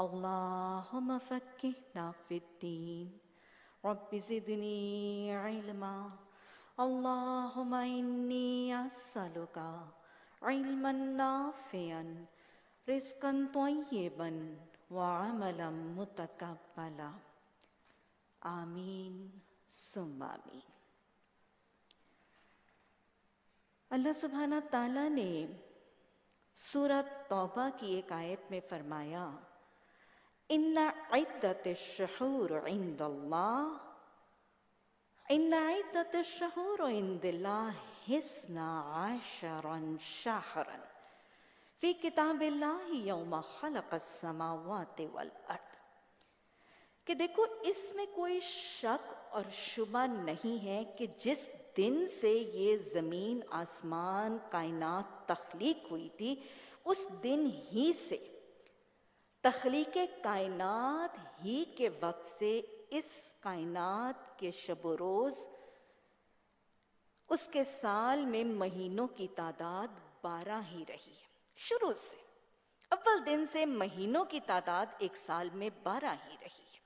اللهم فكنا في الدين رب زدني علما اللهم إني أسألك علما نافعا رزقا طيبا وعملا متقبلا آمين ثم آمين अल्लाह सुबहाना ताला ने सूरत तौबा की एक आयत में फरमाया इन इद्दत शहूर इंद इन कि देखो इसमें कोई शक और शुबा नहीं है कि जिस दिन से ये ज़मीन आसमान कायनात तख्लीक हुई थी उस दिन ही से तखलीक कायनात ही के वक्त से इस कायनात के शब रोज़ उसके साल में महीनों की तादाद बारह ही रही है शुरू से अव्वल दिन से महीनों की तादाद एक साल में बारह ही रही है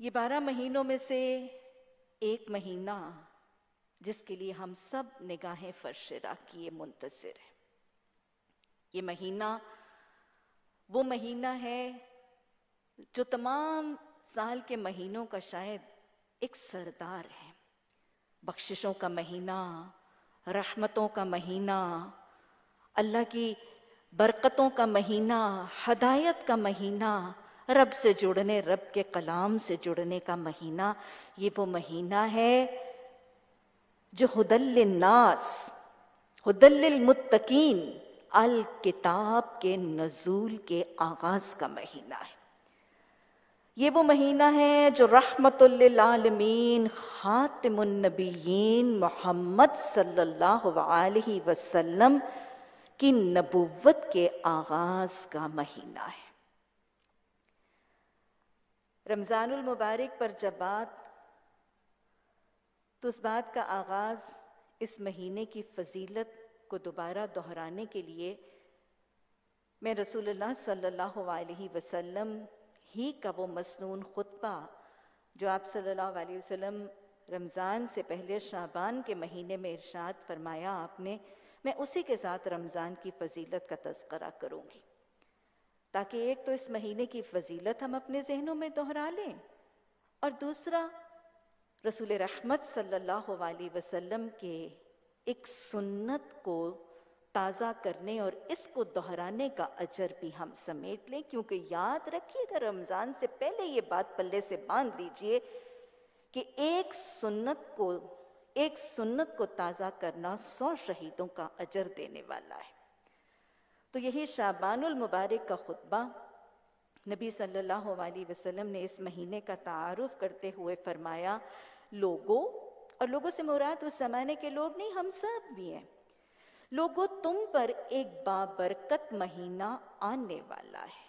ये बारह महीनों में से एक महीना जिसके लिए हम सब निगाहें फर्शरा किए मुंतजर है ये महीना वो महीना है जो तमाम साल के महीनों का शायद एक सरदार है बख्शिशों का महीना रहमतों का महीना अल्लाह की बरकतों का महीना हदायत का महीना रब से जुड़ने रब के कलाम से जुड़ने का महीना ये वो महीना है जो हुदल नास हुदल मुत्तकीन अल किताब के नजूल के आगाज का महीना है ये वो महीना है जो रहमतमीन ख़ातमनबीन मोहम्मद सल्लल्लाहु वसल्लम की नबुवत के आगाज का महीना है रमज़ानुल मुबारक पर जब बात तो उस बात का आगाज इस महीने की फजीलत को दोबारा दोहराने के लिए मैं रसूलुल्लाह सल्लल्लाहु अलैहि वसल्लम ही का वो मसनून खुतबा जो आप सल्लल्लाहु अलैहि वसल्लम रमज़ान से पहले शाबान के महीने में इरशाद फरमाया आपने मैं उसी के साथ रमज़ान की फजीलत का तस्करा करूँगी ताकि एक तो इस महीने की फजीलत हम अपने जहनों में दोहरा लें और दूसरा रसूल रहमत सल्लल्लाहु अलैहि वसल्लम के एक सुन्नत को ताज़ा करने और इसको दोहराने का अजर भी हम समेट लें क्योंकि याद रखिएगा रमज़ान से पहले ये बात पल्ले से बांध लीजिए कि एक सुन्नत को एक सुन्नत को ताज़ा करना सौ शहीदों का अजर देने वाला है तो यही शाबानुल मुबारक का खुतबा नबी सल्लल्लाहु अलैहि वसल्लम ने इस महीने का तारफ़ करते हुए फरमाया लोगों और लोगों से मुराद उस जमाने के लोग नहीं हम सब भी हैं लोगों तुम पर एक बाबरकत महीना आने वाला है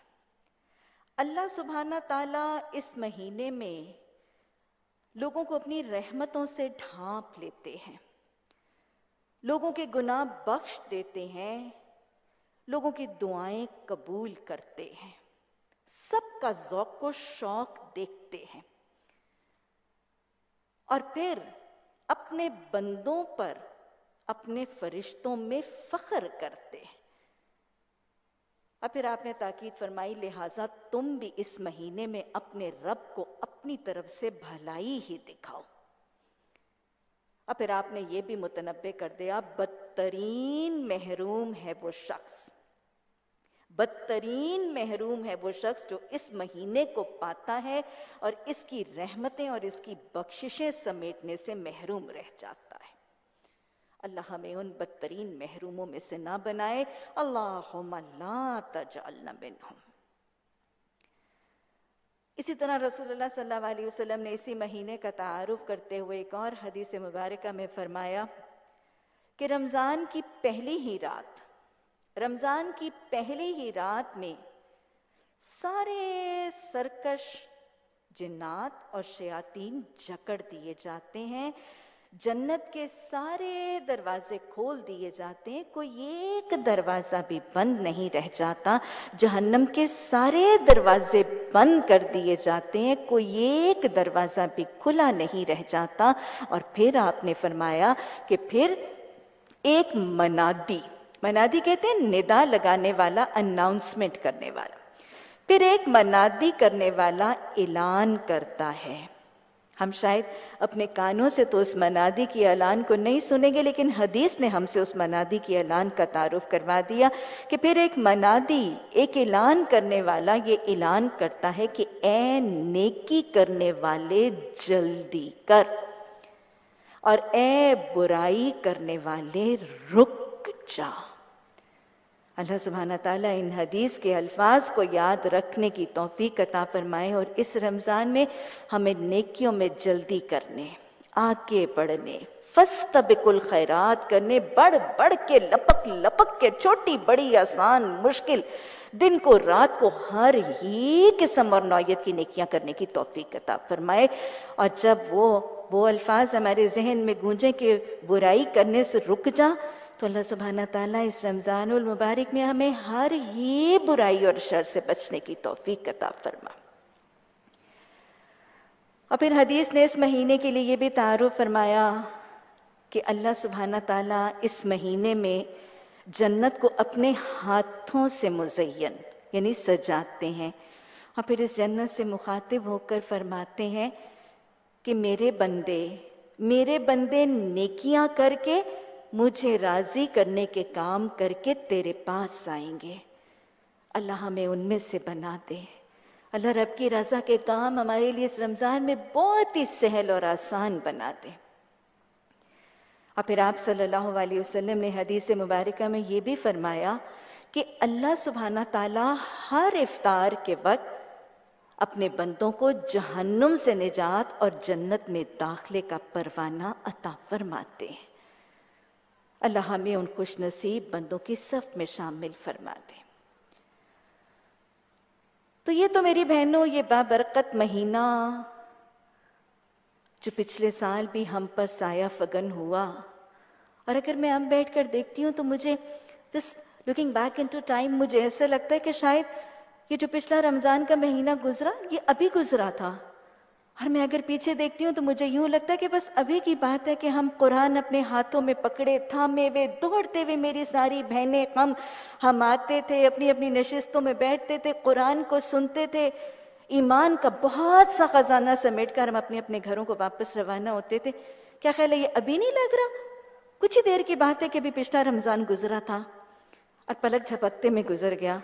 अल्लाह सुबहाना ताला इस महीने में लोगों को अपनी रहमतों से ढांप लेते हैं लोगों के गुनाह बख्श देते हैं लोगों की दुआएं कबूल करते हैं सबका जौक को शौक देखते हैं और फिर अपने बंदों पर अपने फरिश्तों में फख्र करते हैं और फिर आपने ताकीद फरमाई लिहाजा तुम भी इस महीने में अपने रब को अपनी तरफ से भलाई ही दिखाओ और फिर आपने ये भी मुतनबे कर दिया बदतरीन महरूम है वो शख्स बदतरीन महरूम है वो शख्स जो इस महीने को पाता है और इसकी रहमतें और इसकी बख्शिशें समेटने से महरूम रह जाता है अल्लाह हमें उन बदतरीन महरूमों में से ना बनाए अल्लाह बिन हूं इसी तरह रसूलुल्लाह सल्लल्लाहु अलैहि वसल्लम ने इसी महीने का तारुफ करते हुए एक और हदीस मुबारक में फरमाया कि रमज़ान की पहली ही रात रमज़ान की पहले ही रात में सारे सरकश जिन्नात और शयातीन जकड़ दिए जाते हैं जन्नत के सारे दरवाजे खोल दिए जाते हैं कोई एक दरवाजा भी बंद नहीं रह जाता जहन्नम के सारे दरवाजे बंद कर दिए जाते हैं कोई एक दरवाजा भी खुला नहीं रह जाता और फिर आपने फरमाया कि फिर एक मनादी मनादी कहते हैं निदा लगाने वाला अनाउंसमेंट करने वाला फिर एक मनादी करने वाला ऐलान करता है हम शायद अपने कानों से तो उस मनादी की ऐलान को नहीं सुनेंगे लेकिन हदीस ने हमसे उस मनादी की ऐलान का तारुफ करवा दिया कि फिर एक मनादी एक ऐलान करने वाला ये ऐलान करता है कि ए नेकी करने वाले जल्दी कर और ए बुराई करने वाले रुक जा अल्लाह सुबहाना ताली इन हदीस के अल्फाज को याद रखने की तोफ़ी कता फरमाए और इस रमज़ान में हमें नेकियों में जल्दी करने आगे बढ़ने फस्त बिकुल खैरात करने बढ़ बढ़ के लपक लपक के छोटी बड़ी आसान मुश्किल दिन को रात को हर ही किस्म और नौयत की नकियाँ करने की तोफ़ी कता फरमाए और जब वो वो अल्फाज हमारे जहन में गूंजे कि बुराई करने से रुक जा तो अल्लाह सुबहाना ताला इस रमज़ान मुबारक में हमें हर ही बुराई और शर से बचने की तोफ़ी कता फरमा और फिर हदीस ने इस महीने के लिए ये भी तारु फरमाया कि अल्लाह सुबहाना ताला इस महीने में जन्नत को अपने हाथों से मुजयन यानी सजाते हैं और फिर इस जन्नत से मुखातिब होकर फरमाते हैं कि मेरे बंदे मेरे बंदे नेकियां करके मुझे राजी करने के काम करके तेरे पास आएंगे अल्लाह हमें उनमें से बना दे अल्लाह रब की रजा के काम हमारे लिए इस रमज़ान में बहुत ही सहल और आसान बना दे और फिर आप सल्लल्लाहु अलैहि वसल्लम ने हदीस मुबारक में यह भी फरमाया कि अल्लाह सुबहाना ताला हर इफ्तार के वक्त अपने बंदों को जहन्नुम से निजात और जन्नत में दाखले का परवाना अता फरमाते हैं अल्लाह हमें उन खुश नसीब बंदों की सफ में शामिल फरमा दे तो ये तो मेरी बहनों ये बाबरकत महीना जो पिछले साल भी हम पर साया फगन हुआ और अगर मैं अब बैठ कर देखती हूं तो मुझे just looking back into time मुझे ऐसा लगता है कि शायद ये जो पिछला रमज़ान का महीना गुजरा ये अभी गुजरा था और मैं अगर पीछे देखती हूँ तो मुझे यूं लगता है कि बस अभी की बात है कि हम कुरान अपने हाथों में पकड़े थामे हुए दौड़ते हुए मेरी सारी बहनें हम हम आते थे अपनी अपनी नशस्तों में बैठते थे कुरान को सुनते थे ईमान का बहुत सा खजाना समेट कर हम अपने अपने घरों को वापस रवाना होते थे क्या ख्याल है ये अभी नहीं लग रहा कुछ ही देर की बात है कि अभी पिछला रमज़ान गुजरा था और पलक झपकते में गुजर गया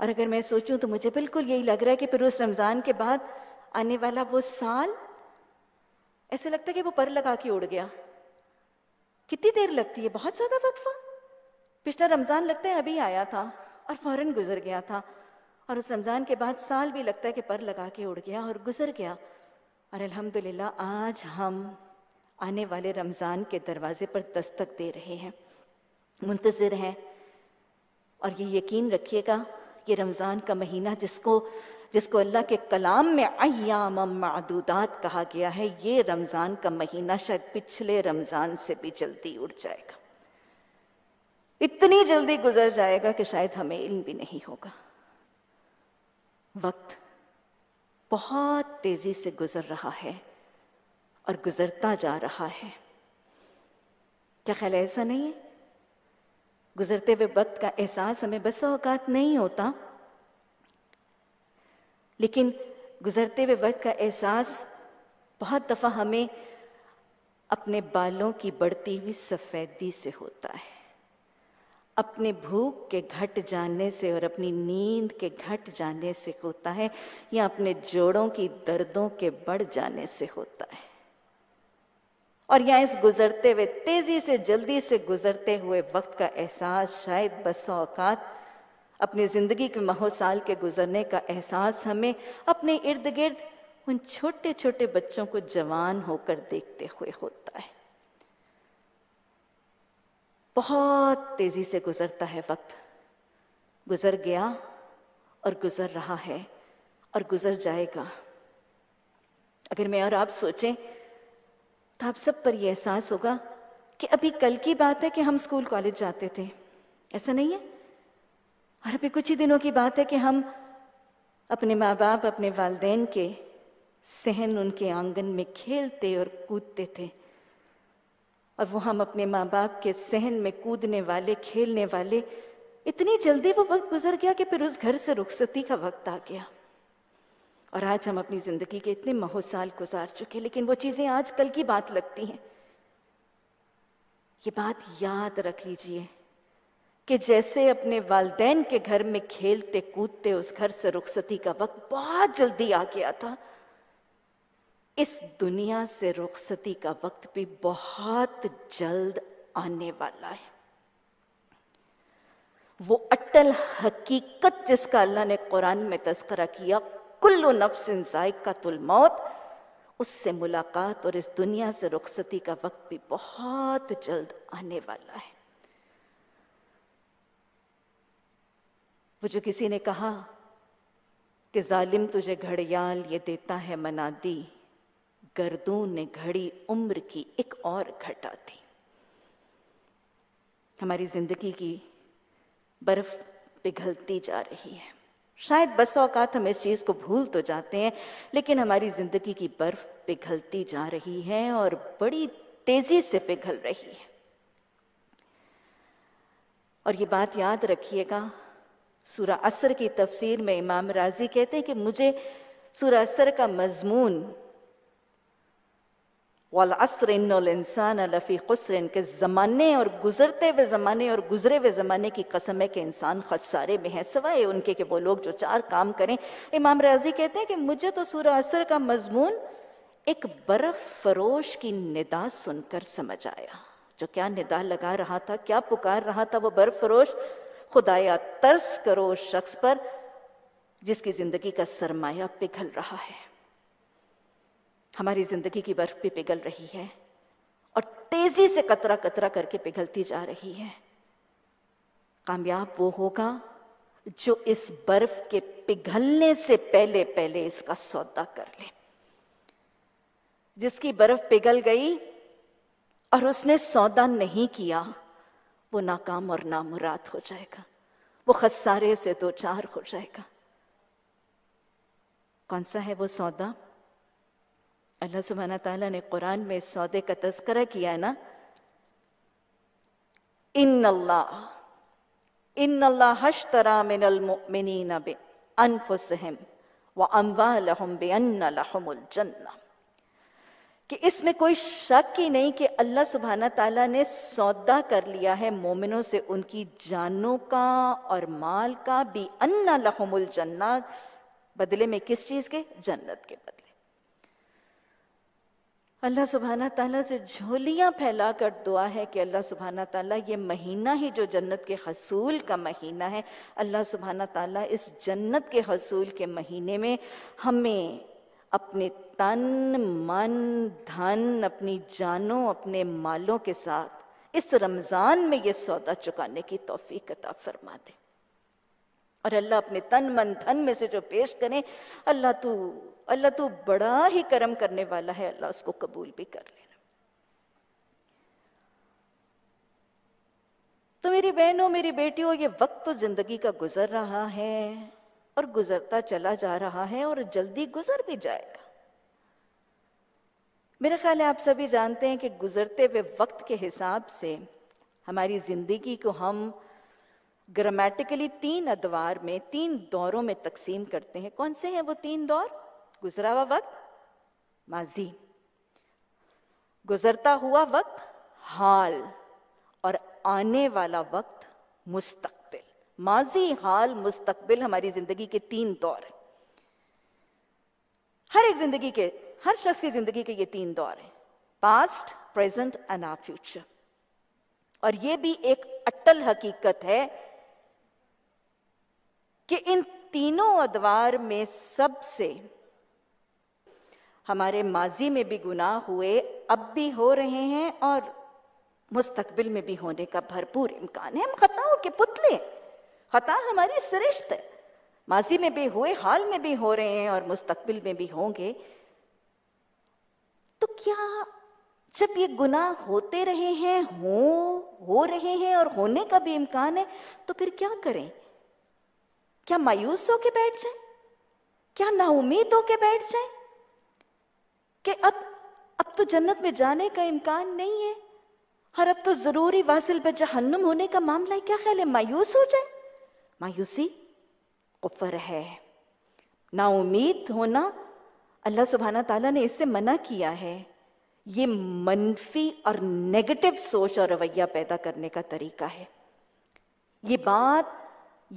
और अगर मैं सोचूं तो मुझे बिल्कुल यही लग रहा है कि फिर उस रमज़ान के बाद आने वाला वो साल ऐसे लगता है कि वो पर लगा के उड़ गया कितनी देर लगती है बहुत ज्यादा वक्फा पिछला रमजान लगता है अभी आया था और फौरन गुजर गया था और उस रमजान के बाद साल भी लगता है कि पर लगा के उड़ गया और गुजर गया और अल्हम्दुलिल्लाह आज हम आने वाले रमजान के दरवाजे पर दस्तक दे रहे हैं मुंतजर हैं और ये यकीन रखिएगा कि रमजान का महीना जिसको जिसको अल्लाह के कलाम में अयाम कहा गया है ये रमज़ान का महीना शायद पिछले रमज़ान से भी जल्दी उड़ जाएगा इतनी जल्दी गुजर जाएगा कि शायद हमें इल्म भी नहीं होगा वक्त बहुत तेजी से गुजर रहा है और गुजरता जा रहा है क्या ख्याल ऐसा नहीं है गुजरते हुए वक्त का एहसास हमें बस अवकात नहीं होता लेकिन गुजरते हुए वक्त का एहसास बहुत दफ़ा हमें अपने बालों की बढ़ती हुई सफ़ेदी से होता है अपने भूख के घट जाने से और अपनी नींद के घट जाने से होता है या अपने जोड़ों की दर्दों के बढ़ जाने से होता है और या इस गुजरते हुए तेजी से जल्दी से गुजरते हुए वक्त का एहसास शायद बस औकात अपनी ज़िंदगी के महोसाल के गुजरने का एहसास हमें अपने इर्द गिर्द उन छोटे छोटे बच्चों को जवान होकर देखते हुए होता है बहुत तेजी से गुजरता है वक्त गुजर गया और गुजर रहा है और गुजर जाएगा अगर मैं और आप सोचें तो आप सब पर यह एहसास होगा कि अभी कल की बात है कि हम स्कूल कॉलेज जाते थे ऐसा नहीं है और अभी कुछ ही दिनों की बात है कि हम अपने माँ बाप अपने वालदेन के सहन उनके आंगन में खेलते और कूदते थे और वो हम अपने माँ बाप के सहन में कूदने वाले खेलने वाले इतनी जल्दी वो वक्त गुजर गया कि फिर उस घर से रुखसती का वक्त आ गया और आज हम अपनी जिंदगी के इतने महोसाल गुजार चुके लेकिन वो चीजें आज कल की बात लगती हैं ये बात याद रख लीजिए कि जैसे अपने वालदेन के घर में खेलते कूदते उस घर से रुखसती का वक्त बहुत जल्दी आ गया था इस दुनिया से रुखसती का वक्त भी बहुत जल्द आने वाला है वो अटल हकीकत जिसका अल्लाह ने कुरान में तस्करा किया कुल्लू नफ्स का तुल मौत उससे मुलाकात और इस दुनिया से रुखसती का वक्त भी बहुत जल्द आने वाला है मुझे किसी ने कहा कि जालिम तुझे घड़ियाल ये देता है मनादी गर्दून ने घड़ी उम्र की एक और घटा दी हमारी जिंदगी की बर्फ पिघलती जा रही है शायद बस औकात हम इस चीज़ को भूल तो जाते हैं लेकिन हमारी ज़िंदगी की बर्फ पिघलती जा रही है और बड़ी तेज़ी से पिघल रही है और ये बात याद रखिएगा सूर असर की तफसीर में इमाम राजी कहते हैं कि मुझे सूर असर का मजमून वाल असर इंसान लफ़ी खसर के ज़माने और गुजरते हुए ज़माने और गुजरे हुए ज़माने की कसम है कि इंसान खसारे में है सवाए उनके के वो लोग जो चार काम करें इमाम राजी कहते हैं कि मुझे तो सूर असर का मजमून एक बर्फ़ फरोश की निदा सुनकर समझ आया जो क्या निदा लगा रहा था क्या पुकार रहा था वो बर्फ़ फरोश खुदाया तर्स करो उस शख्स पर जिसकी जिंदगी का सरमाया पिघल रहा है हमारी जिंदगी की बर्फ भी पिघल रही है और तेजी से कतरा कतरा करके पिघलती जा रही है कामयाब वो होगा जो इस बर्फ के पिघलने से पहले पहले इसका सौदा कर ले जिसकी बर्फ पिघल गई और उसने सौदा नहीं किया वो नाकाम और नामुराद हो जाएगा वो खसारे से दो चार हो जाएगा कौन सा है वो सौदा अल्लाह सुबहाना तला ने कुरान में इस सौदे का तस्करा किया है ना इन अल्लाह इन अल्लाह हश हशतरा मिनल मुमिनीना बे अनफुसहिम व लहम बे अन्ना लहमुल जन्ना कि इसमें कोई शक ही नहीं कि अल्लाह सुबहाना ताला ने सौदा कर लिया है मोमिनों से उनकी जानों का और माल का भी अन्ना लहमुल जन्ना बदले में किस चीज के जन्नत के बदले अल्लाह सुबहाना तला से झोलियां फैला कर दुआ है कि अल्लाह सुबहाना तला ये महीना ही जो जन्नत के हसूल का महीना है अल्लाह सुबहाना तला इस जन्नत के हसूल के महीने में हमें अपने तन मन धन अपनी जानों अपने मालों के साथ इस रमजान में ये सौदा चुकाने की तोफी कता फरमा दे और अल्लाह अपने तन मन धन में से जो पेश करें अल्लाह तू अल्लाह तू बड़ा ही करम करने वाला है अल्लाह उसको कबूल भी कर लेना तो मेरी बहनों मेरी बेटियों ये वक्त तो जिंदगी का गुजर रहा है और गुजरता चला जा रहा है और जल्दी गुजर भी जाएगा मेरा ख्याल है आप सभी जानते हैं कि गुजरते हुए वक्त के हिसाब से हमारी जिंदगी को हम ग्रामेटिकली तीन अदवार में तीन दौरों में तकसीम करते हैं कौन से हैं वो तीन दौर गुजरा हुआ वक्त माजी गुजरता हुआ वक्त हाल और आने वाला वक्त मुस्तक माजी हाल मुस्तकबिल हमारी जिंदगी के तीन दौर हर एक जिंदगी के हर शख्स की जिंदगी के ये तीन दौर हैं past present and our future और ये भी एक अटल हकीकत है कि इन तीनों अदवार में सबसे हमारे माजी में भी गुनाह हुए अब भी हो रहे हैं और मुस्तकबिल में भी होने का भरपूर इम्कान है हम खताओं के पुतले हैं खता हमारी सरिश्त है माजी में भी हुए हाल में भी हो रहे हैं और मुस्तकबिल में भी होंगे तो क्या जब ये गुनाह होते रहे हैं हो हो रहे हैं और होने का भी इम्कान है तो फिर क्या करें क्या मायूस होके बैठ जाए क्या नाउमीद होके बैठ जाए कि अब अब तो जन्नत में जाने का इम्कान नहीं है और अब तो जरूरी वासिल पर जहन्नुम होने का मामला है क्या ख्याल है मायूस हो जाए मायूसी कुफर है ना उम्मीद होना अल्लाह सुबहाना ताला ने इससे मना किया है ये मनफी और नेगेटिव सोच और रवैया पैदा करने का तरीका है ये बात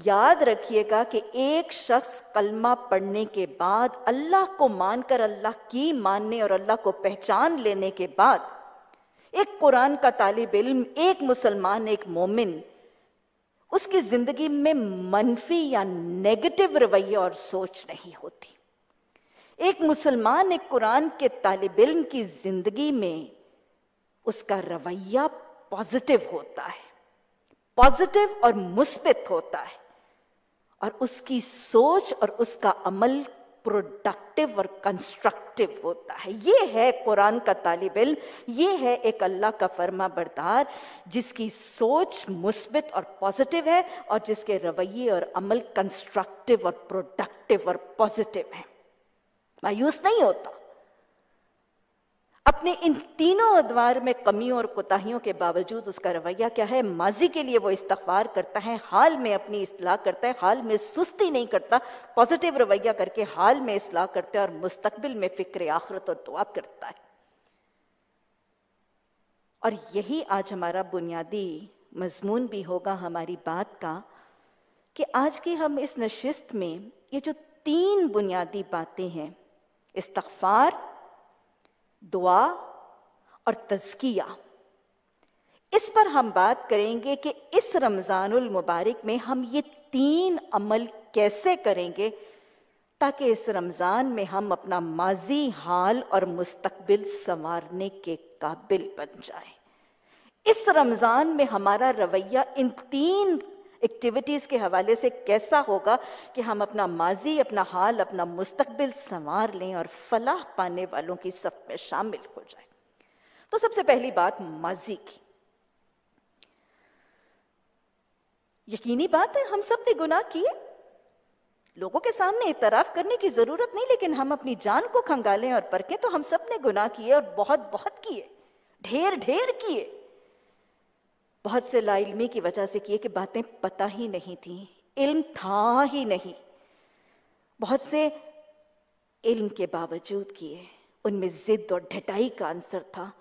याद रखिएगा कि एक शख्स कलमा पढ़ने के बाद अल्लाह को मानकर अल्लाह की मानने और अल्लाह को पहचान लेने के बाद एक कुरान का तालिब इल्म एक मुसलमान एक मोमिन उसकी जिंदगी में मनफी या नेगेटिव रवैया और सोच नहीं होती एक मुसलमान एक कुरान के तालिब इल्म की जिंदगी में उसका रवैया पॉजिटिव होता है पॉजिटिव और मुस्बित होता है और उसकी सोच और उसका अमल प्रोडक्टिव और कंस्ट्रक्टिव होता है ये है कुरान का तालब इल ये है एक अल्लाह का फर्मा बरदार जिसकी सोच मुस्बित और पॉजिटिव है और जिसके रवैये और अमल कंस्ट्रक्टिव और प्रोडक्टिव और पॉजिटिव है मायूस नहीं होता अपने इन तीनों अदवार में कमियों और कोताहियों के बावजूद उसका रवैया क्या है माजी के लिए वो इस्तफार करता है हाल में अपनी असलाह करता है हाल में सुस्ती नहीं करता पॉजिटिव रवैया करके हाल में असलाह करता है और मुस्तबिल में फिक्र आखरत और दुआ करता है और यही आज हमारा बुनियादी मजमून भी होगा हमारी बात का कि आज की हम इस नशिस्त में ये जो तीन बुनियादी बातें हैं इस्तफार दुआ और तजकिया इस पर हम बात करेंगे कि इस रमज़ानुल मुबारक में हम ये तीन अमल कैसे करेंगे ताकि इस रमज़ान में हम अपना माजी हाल और मुस्तबिल संवारने के काबिल बन जाए इस रमज़ान में हमारा रवैया इन तीन एक्टिविटीज़ के हवाले से कैसा होगा कि हम अपना माजी अपना हाल अपना मुस्तबिल संवार लें और फलाह पाने वालों की सब में शामिल हो जाए तो सबसे पहली बात माजी की यकीनी बात है हम सब ने गुनाह किए लोगों के सामने इतराफ करने की जरूरत नहीं लेकिन हम अपनी जान को खंगालें और परखें तो हम सब ने गुनाह किए और बहुत बहुत किए ढेर ढेर किए बहुत से लाइलमी की वजह से किए कि बातें पता ही नहीं थी इल्म था ही नहीं बहुत से इल्म के बावजूद किए उनमें जिद और ढटाई का आंसर था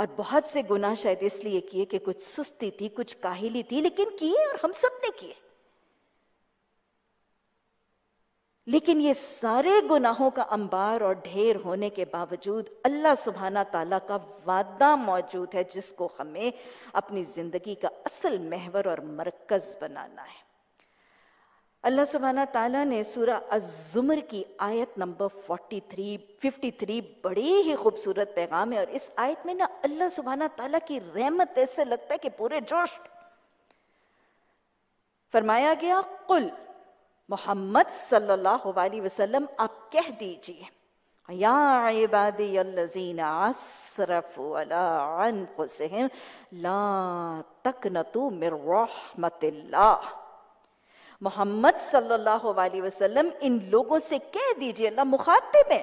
और बहुत से गुना शायद इसलिए किए कि कुछ सुस्ती थी कुछ काहिली थी लेकिन किए और हम सब ने किए लेकिन ये सारे गुनाहों का अंबार और ढेर होने के बावजूद अल्लाह सुबहाना ताला का वादा मौजूद है जिसको हमें अपनी जिंदगी का असल महवर और मरकज बनाना है अल्लाह सुबहाना ताला ने सूरा अजुमर की आयत नंबर 43, 53 बड़ी ही खूबसूरत पैगाम है और इस आयत में ना अल्लाह सुबहाना ताला की रहमत ऐसे लगता है कि पूरे जोश फरमाया गया कुल मोहम्मद सल्लल्लाहु अलैहि वसल्लम आप कह दीजिए मोहम्मद सल्लल्लाहु अलैहि वसल्लम इन लोगों से कह दीजिए अल्लाह मुखातिब है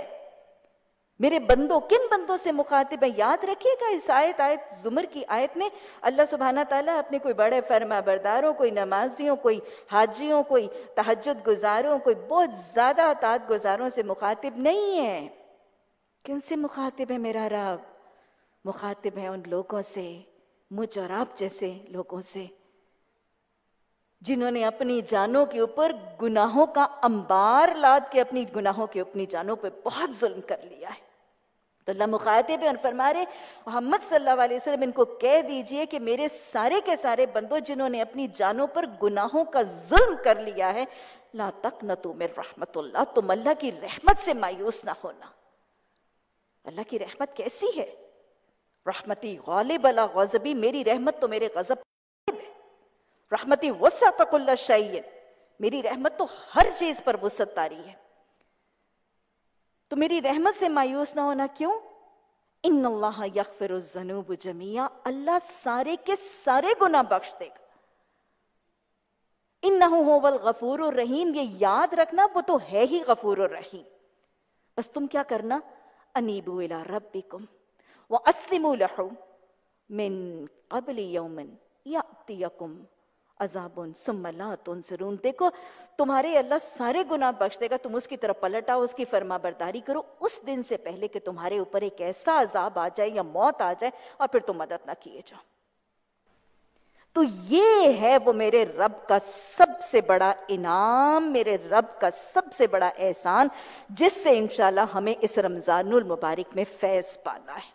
मेरे बंदों किन बंदों से मुखातिब है याद रखिएगा इस आयत आयत जुमर की आयत में अल्लाह सुबहाना तला अपने कोई बड़े फर्मा बरदारों कोई नमाजियों कोई हाजियों कोई तहजद गुजारों कोई बहुत ज़्यादा ताद गुजारों से मुखातिब नहीं है किन से मुखातिब है मेरा रब मुखातिब है उन लोगों से मुझ और आप जैसे लोगों से जिन्होंने अपनी जानों के ऊपर गुनाहों का अंबार लाद के अपनी गुनाहों के अपनी जानों पर बहुत जुल्म कर लिया है तो अल्लाह मुखातिब और फरमा रहे मोहम्मद सल्लल्लाहु अलैहि वसल्लम इनको कह दीजिए कि मेरे सारे के सारे बंदों जिन्होंने अपनी जानों पर गुनाहों का जुल्म कर लिया है ला तक न तुम रहमत तुम अल्लाह की रहमत से मायूस ना होना अल्लाह की रहमत कैसी है रहमती गालिब अला गजबी मेरी रहमत तो मेरे गजब रहमती वसा तक शैन मेरी रहमत तो हर चीज पर वसत तारी है तो मेरी रहमत से मायूस ना होना क्यों इन अल्लाह यकफिरनूब जमिया अल्लाह सारे के सारे गुना बख्श देगा इन नोवल गफूर और रहीम ये याद रखना वो तो है ही गफूर और रहीम बस तुम क्या करना अनीबू इला रब्बिकुम व असलिमू लहू मिन कबल यौमन यातियकुम अजाबन सुमला तुन जरून देखो तुम्हारे अल्लाह सारे गुनाह बख्श देगा तुम उसकी तरफ पलट आओ उसकी फर्मा बरदारी करो उस दिन से पहले कि तुम्हारे ऊपर एक ऐसा अजाब आ जाए या मौत आ जाए और फिर तुम मदद ना किए जाओ तो ये है वो मेरे रब का सबसे बड़ा इनाम मेरे रब का सबसे बड़ा एहसान जिससे इंशाल्लाह हमें इस रमजानुल मुबारक में फैज पाना है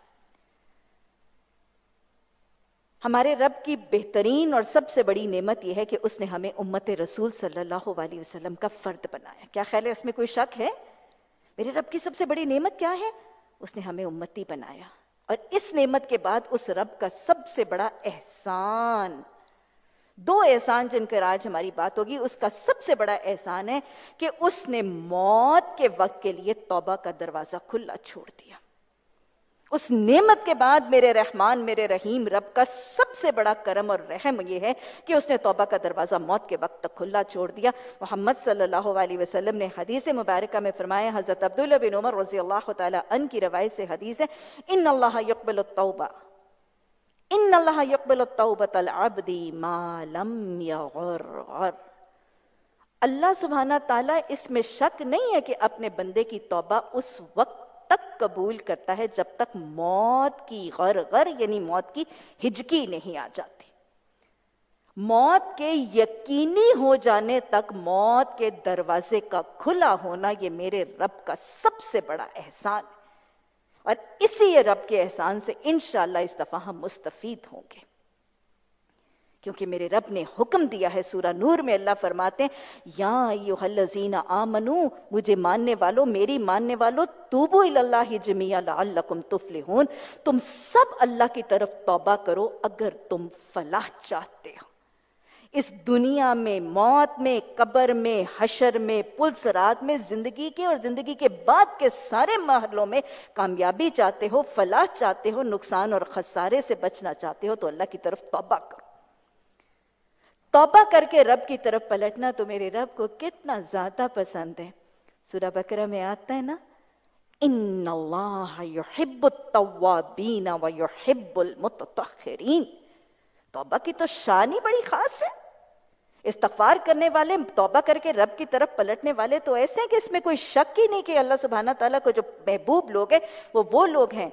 हमारे रब की बेहतरीन और सबसे बड़ी नेमत यह है कि उसने हमें उम्मत रसूल सल्लल्लाहु अलैहि वसल्लम का फ़र्द बनाया क्या ख्याल है इसमें कोई शक है मेरे रब की सबसे बड़ी नेमत क्या है उसने हमें उम्मती बनाया और इस नेमत के बाद उस रब का सबसे बड़ा एहसान दो एहसान जिन राज आज हमारी बात होगी उसका सबसे बड़ा एहसान है कि उसने मौत के वक्त के लिए तौबा का दरवाज़ा खुला छोड़ दिया उस नेमत के बाद मेरे रहमान मेरे रहीम रब का सबसे बड़ा करम और रहम यह है कि उसने तोबा का दरवाज़ा मौत के वक्त तक खुला छोड़ दिया मोहम्मद सल्लल्लाहु अलैहि वसल्लम ने हदीस मुबारक में फरमाया हज़रत अब्दुल्ला बिन उमर रजी अल्लाह अन की रवायत से हदीस है इन अल्लाह यकबल तौबा इन अल्लाह यकबल तौबतल अब्दी मालम अल्लाह सुबहाना ताला इसमें शक नहीं है कि अपने बंदे की तौबा उस वक्त तक कबूल करता है जब तक मौत की गर गर यानी मौत की हिजकी नहीं आ जाती मौत के यकीनी हो जाने तक मौत के दरवाजे का खुला होना ये मेरे रब का सबसे बड़ा एहसान है और इसी रब के एहसान से इनशाला इस दफा हम मुस्तफ़ीद होंगे क्योंकि मेरे रब ने हुक्म दिया है सूरा नूर में अल्लाह फरमाते हैं या आ आमनू मुझे मानने वालों मेरी मानने वालों तुबो इल्लाह जमिया तुफलिहून तुम सब अल्लाह की तरफ तौबा करो अगर तुम फलाह चाहते हो इस दुनिया में मौत में कब्र में हशर में पुलसरात में जिंदगी के और जिंदगी के बाद के सारे महलों में कामयाबी चाहते हो फलाह चाहते हो नुकसान और खसारे से बचना चाहते हो तो अल्लाह की तरफ तोबा करो तोबा करके रब की तरफ पलटना तो मेरे रब को कितना ज्यादा पसंद है सूरा बकरा में आता है ना तोबा की तो शानी बड़ी खास है इस्तफार करने वाले तोबा करके रब की तरफ पलटने वाले तो ऐसे हैं कि इसमें कोई शक ही नहीं कि अल्लाह सुबहाना तला को जो महबूब लोग हैं वो वो लोग हैं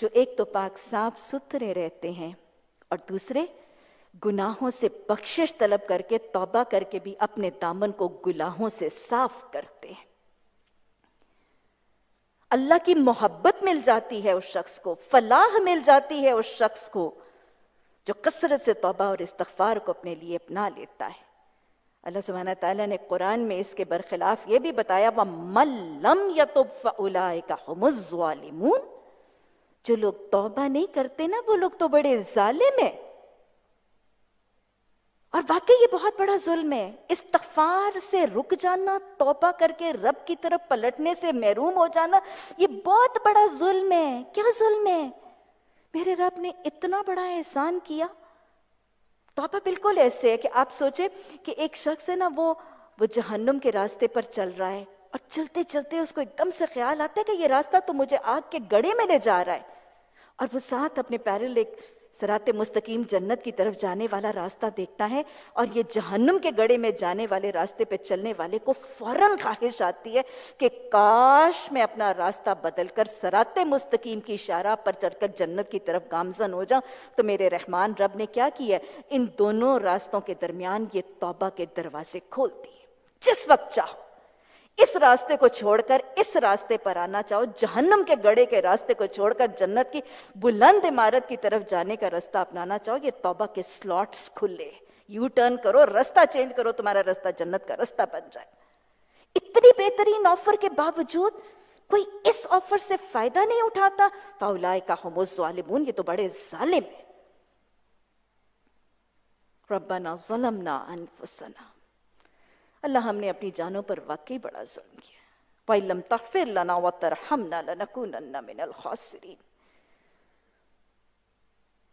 जो एक तो पाक साफ सुथरे रहते हैं और दूसरे गुनाहों से बख्शिश तलब करके तौबा करके भी अपने दामन को गुनाहों से साफ करते हैं अल्लाह की मोहब्बत मिल जाती है उस शख्स को फलाह मिल जाती है उस शख्स को जो कसरत से तौबा और इस्तफार को अपने लिए अपना लेता है अल्लाह सुबहाना तला ने कुरान में इसके बरखिलाफ यह भी बताया वह मल्लम यतुबालिमून जो लोग तौबा नहीं करते ना वो लोग तो बड़े जालिम है और वाकई ये बहुत बड़ा जुल्म है इस तफार से रुक जाना तोपा करके रब की तरफ पलटने से महरूम हो जाना ये बहुत बड़ा जुल्म है क्या जुल्म है मेरे रब ने इतना बड़ा एहसान किया तोपा बिल्कुल ऐसे है कि आप सोचे कि एक शख्स है ना वो वो जहन्नुम के रास्ते पर चल रहा है और चलते चलते उसको एकदम से ख्याल आता है कि ये रास्ता तो मुझे आग के गड़े में ले जा रहा है और वो साथ अपने पैरल सरात मुस्तकीम जन्नत की तरफ जाने वाला रास्ता देखता है और ये जहन्नम के गड़े में जाने वाले रास्ते पे चलने वाले को फौरन ख्वाहिश आती है कि काश मैं अपना रास्ता बदल कर सरात मुस्तकीम की इशारा पर चढ़कर जन्नत की तरफ गामजन हो जाऊं तो मेरे रहमान रब ने क्या किया इन दोनों रास्तों के दरमियान ये तोबा के दरवाजे खोल दिए जिस वक्त चाहो इस रास्ते को छोड़कर इस रास्ते पर आना चाहो जहन्नम के गड़े के रास्ते को छोड़कर जन्नत की बुलंद इमारत की तरफ जाने का रास्ता अपनाना चाहो ये तौबा के स्लॉट्स खुले यू टर्न करो रास्ता चेंज करो तुम्हारा रास्ता जन्नत का रास्ता बन जाए इतनी बेहतरीन ऑफर के बावजूद कोई इस ऑफर से फायदा नहीं उठाता फाउलाए का हमोजालिमून ये तो बड़े जालिम है रब्बाना जलमना अनफुसना अल्लाह हमने अपनी जानों पर वाकई बड़ा जुल्म किया भाई लम तखफिर लना व तरहमना लनकूनन्ना मिनल खासिरीन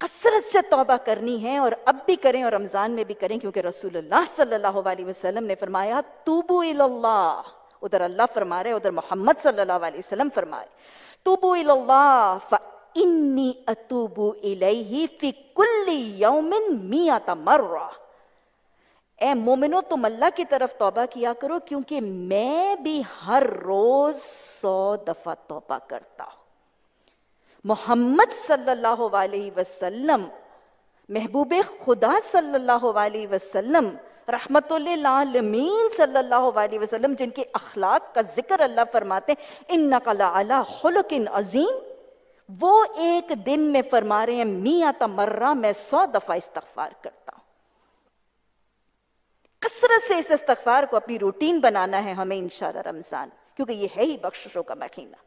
कसरत से तौबा करनी है और अब भी करें और रमजान में भी करें क्योंकि रसूलुल्लाह सल्लल्लाहु अलैहि वसल्लम ने फरमाया तूबू इल्लाह उधर अल्लाह फरमा रहे उधर मोहम्मद सल्लल्लाहु अलैहि वसल्लम फरमा रहे तूबू इल्लाह फ इन्नी अतूबू इलैहि फी कुल्ली यौमिन मियाता मर्रा ए मोमिनो तुम अल्लाह की तरफ तोबा किया करो क्योंकि मैं भी हर रोज सौ दफा तोबा करता हूं मोहम्मद सल्लल्लाहु अलैहि वसल्लम महबूब खुदा सल्लल्लाहु अलैहि वसल्लम रहमतमीन सल्लल्लाहु अलैहि वसल्लम जिनके अखलाक का जिक्र अल्लाह फरमाते हैं इन नकला हलकिन अजीम वो एक दिन में फरमा रहे हैं मियाँ तमर्रा मैं सौ दफा इस्तफार करता हूँ कसरत से इस इस्तार को अपनी रूटीन बनाना है हमें इन रमजान क्योंकि ये है ही बख्शिशों का महीना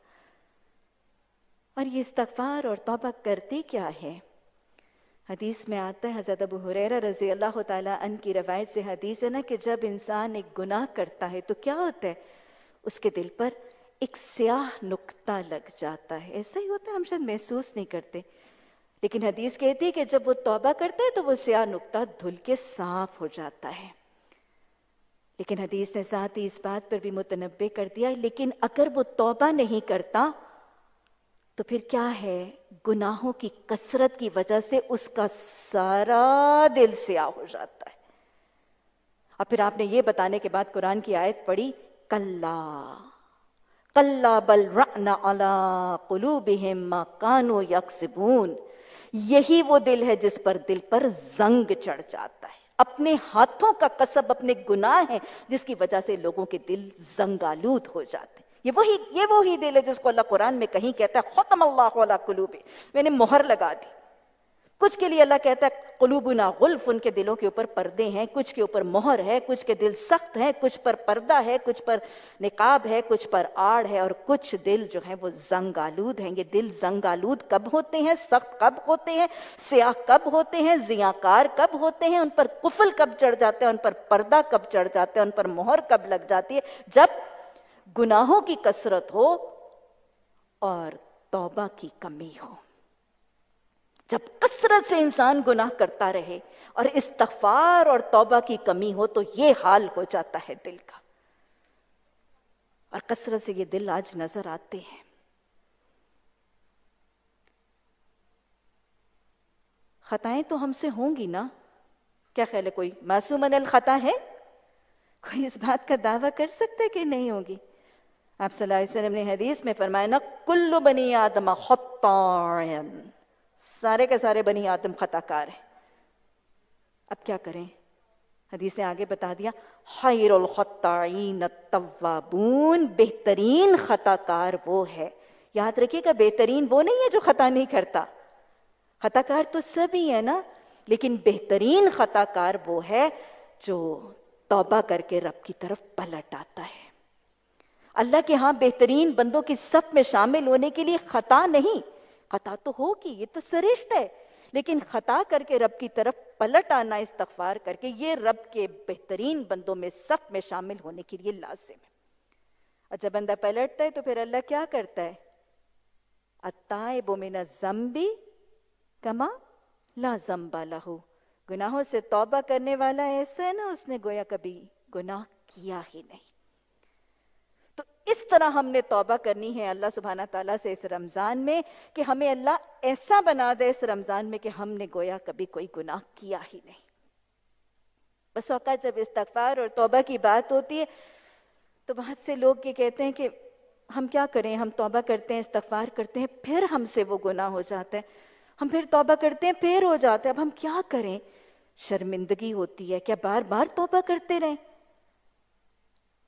और ये इस्तफार और तोबा करते क्या है हदीस में आता है हज़रत अबू हुरैरा रज़ी अल्लाह तन की रवायत से हदीस है ना कि जब इंसान एक गुनाह करता है तो क्या होता है उसके दिल पर एक स्याह नुकता लग जाता है ऐसा ही होता है हम शायद महसूस नहीं करते लेकिन हदीस कहती है कि जब वो तौबा करता है तो वो स्याह नुकता धुल के साफ हो जाता है लेकिन हदीस ने साथ ही इस बात पर भी मुतनबे कर दिया लेकिन अगर वो तौबा नहीं करता तो फिर क्या है गुनाहों की कसरत की वजह से उसका सारा दिल आ हो जाता है और फिर आपने ये बताने के बाद कुरान की आयत पढ़ी कल्ला कल्ला बल रना कानो यकसबून यही वो दिल है जिस पर दिल पर जंग चढ़ जाता है अपने हाथों का कसब अपने गुनाह है जिसकी वजह से लोगों के दिल जंगालूद हो जाते हैं ये वही ये वही दिल है जिसको अल्लाह कुरान में कहीं कहता है ख़त्म अल्लाह कलूब मैंने मोहर लगा दी कुछ के लिए अल्लाह कहता है कलूबुना गुल्फ उनके दिलों के ऊपर पर्दे हैं कुछ के ऊपर मोहर है कुछ के दिल सख्त हैं कुछ पर पर्दा है कुछ पर निकाब है कुछ पर आड़ है और कुछ दिल जो है वो जंग आलूद हैं ये दिल जंग आलूद कब होते हैं सख्त कब होते हैं स्याह कब होते हैं जियाकार कब होते हैं उन पर कुफल कब चढ़ जाते हैं उन पर पर्दा कब चढ़ जाते हैं उन पर मोहर कब लग जाती है जब गुनाहों की कसरत हो और तौबा की कमी हो जब कसरत से इंसान गुनाह करता रहे और इस तफार और तौबा की कमी हो तो ये हाल हो जाता है दिल का और कसरत से ये दिल आज नजर आते हैं खताएं तो हमसे होंगी ना क्या ख्याल है कोई मासूम अनल खता है कोई इस बात का दावा कर सकता है कि नहीं होगी आप सल्लल्लाहु अलैहि वसल्लम ने हदीस में फरमाया ना कुल्लु बनी आदमा खत्तायन सारे के सारे बनी आदम खताकार हैं अब क्या करें हदीस ने आगे बता दिया खैरताइन तवाबून बेहतरीन खताकार वो है याद रखिएगा बेहतरीन वो नहीं है जो खता नहीं करता खताकार तो सभी है ना लेकिन बेहतरीन खताकार वो है जो तौबा करके रब की तरफ पलट आता है अल्लाह के हाँ बेहतरीन बंदों की सब में शामिल होने के लिए खता नहीं खता तो होगी ये तो सरिश्त है लेकिन खता करके रब की तरफ पलट आना इस्तफार करके ये रब के बेहतरीन बंदों में सब में शामिल होने के लिए लाजिम है अच्छा बंदा पलटता है तो फिर अल्लाह क्या करता है अताए बोमिना जम्बी कमा ला बाला हो गुनाहों से तोबा करने वाला ऐसा है ना उसने गोया कभी गुनाह किया ही नहीं इस तरह हमने तोबा करनी है अल्लाह सुबहाना तला से इस रमज़ान में कि हमें अल्लाह ऐसा बना दे इस रमज़ान में कि हमने गोया कभी कोई गुनाह किया ही नहीं बस औकात जब इस्तफार और तोबा की बात होती है तो बहुत से लोग ये कहते हैं कि हम क्या करें हम तोबा करते हैं इस्तफार करते हैं फिर हमसे वो गुनाह हो जाता है हम फिर तोबा करते हैं फिर हो जाते हैं अब हम क्या करें शर्मिंदगी होती है क्या बार बार तोबा करते रहें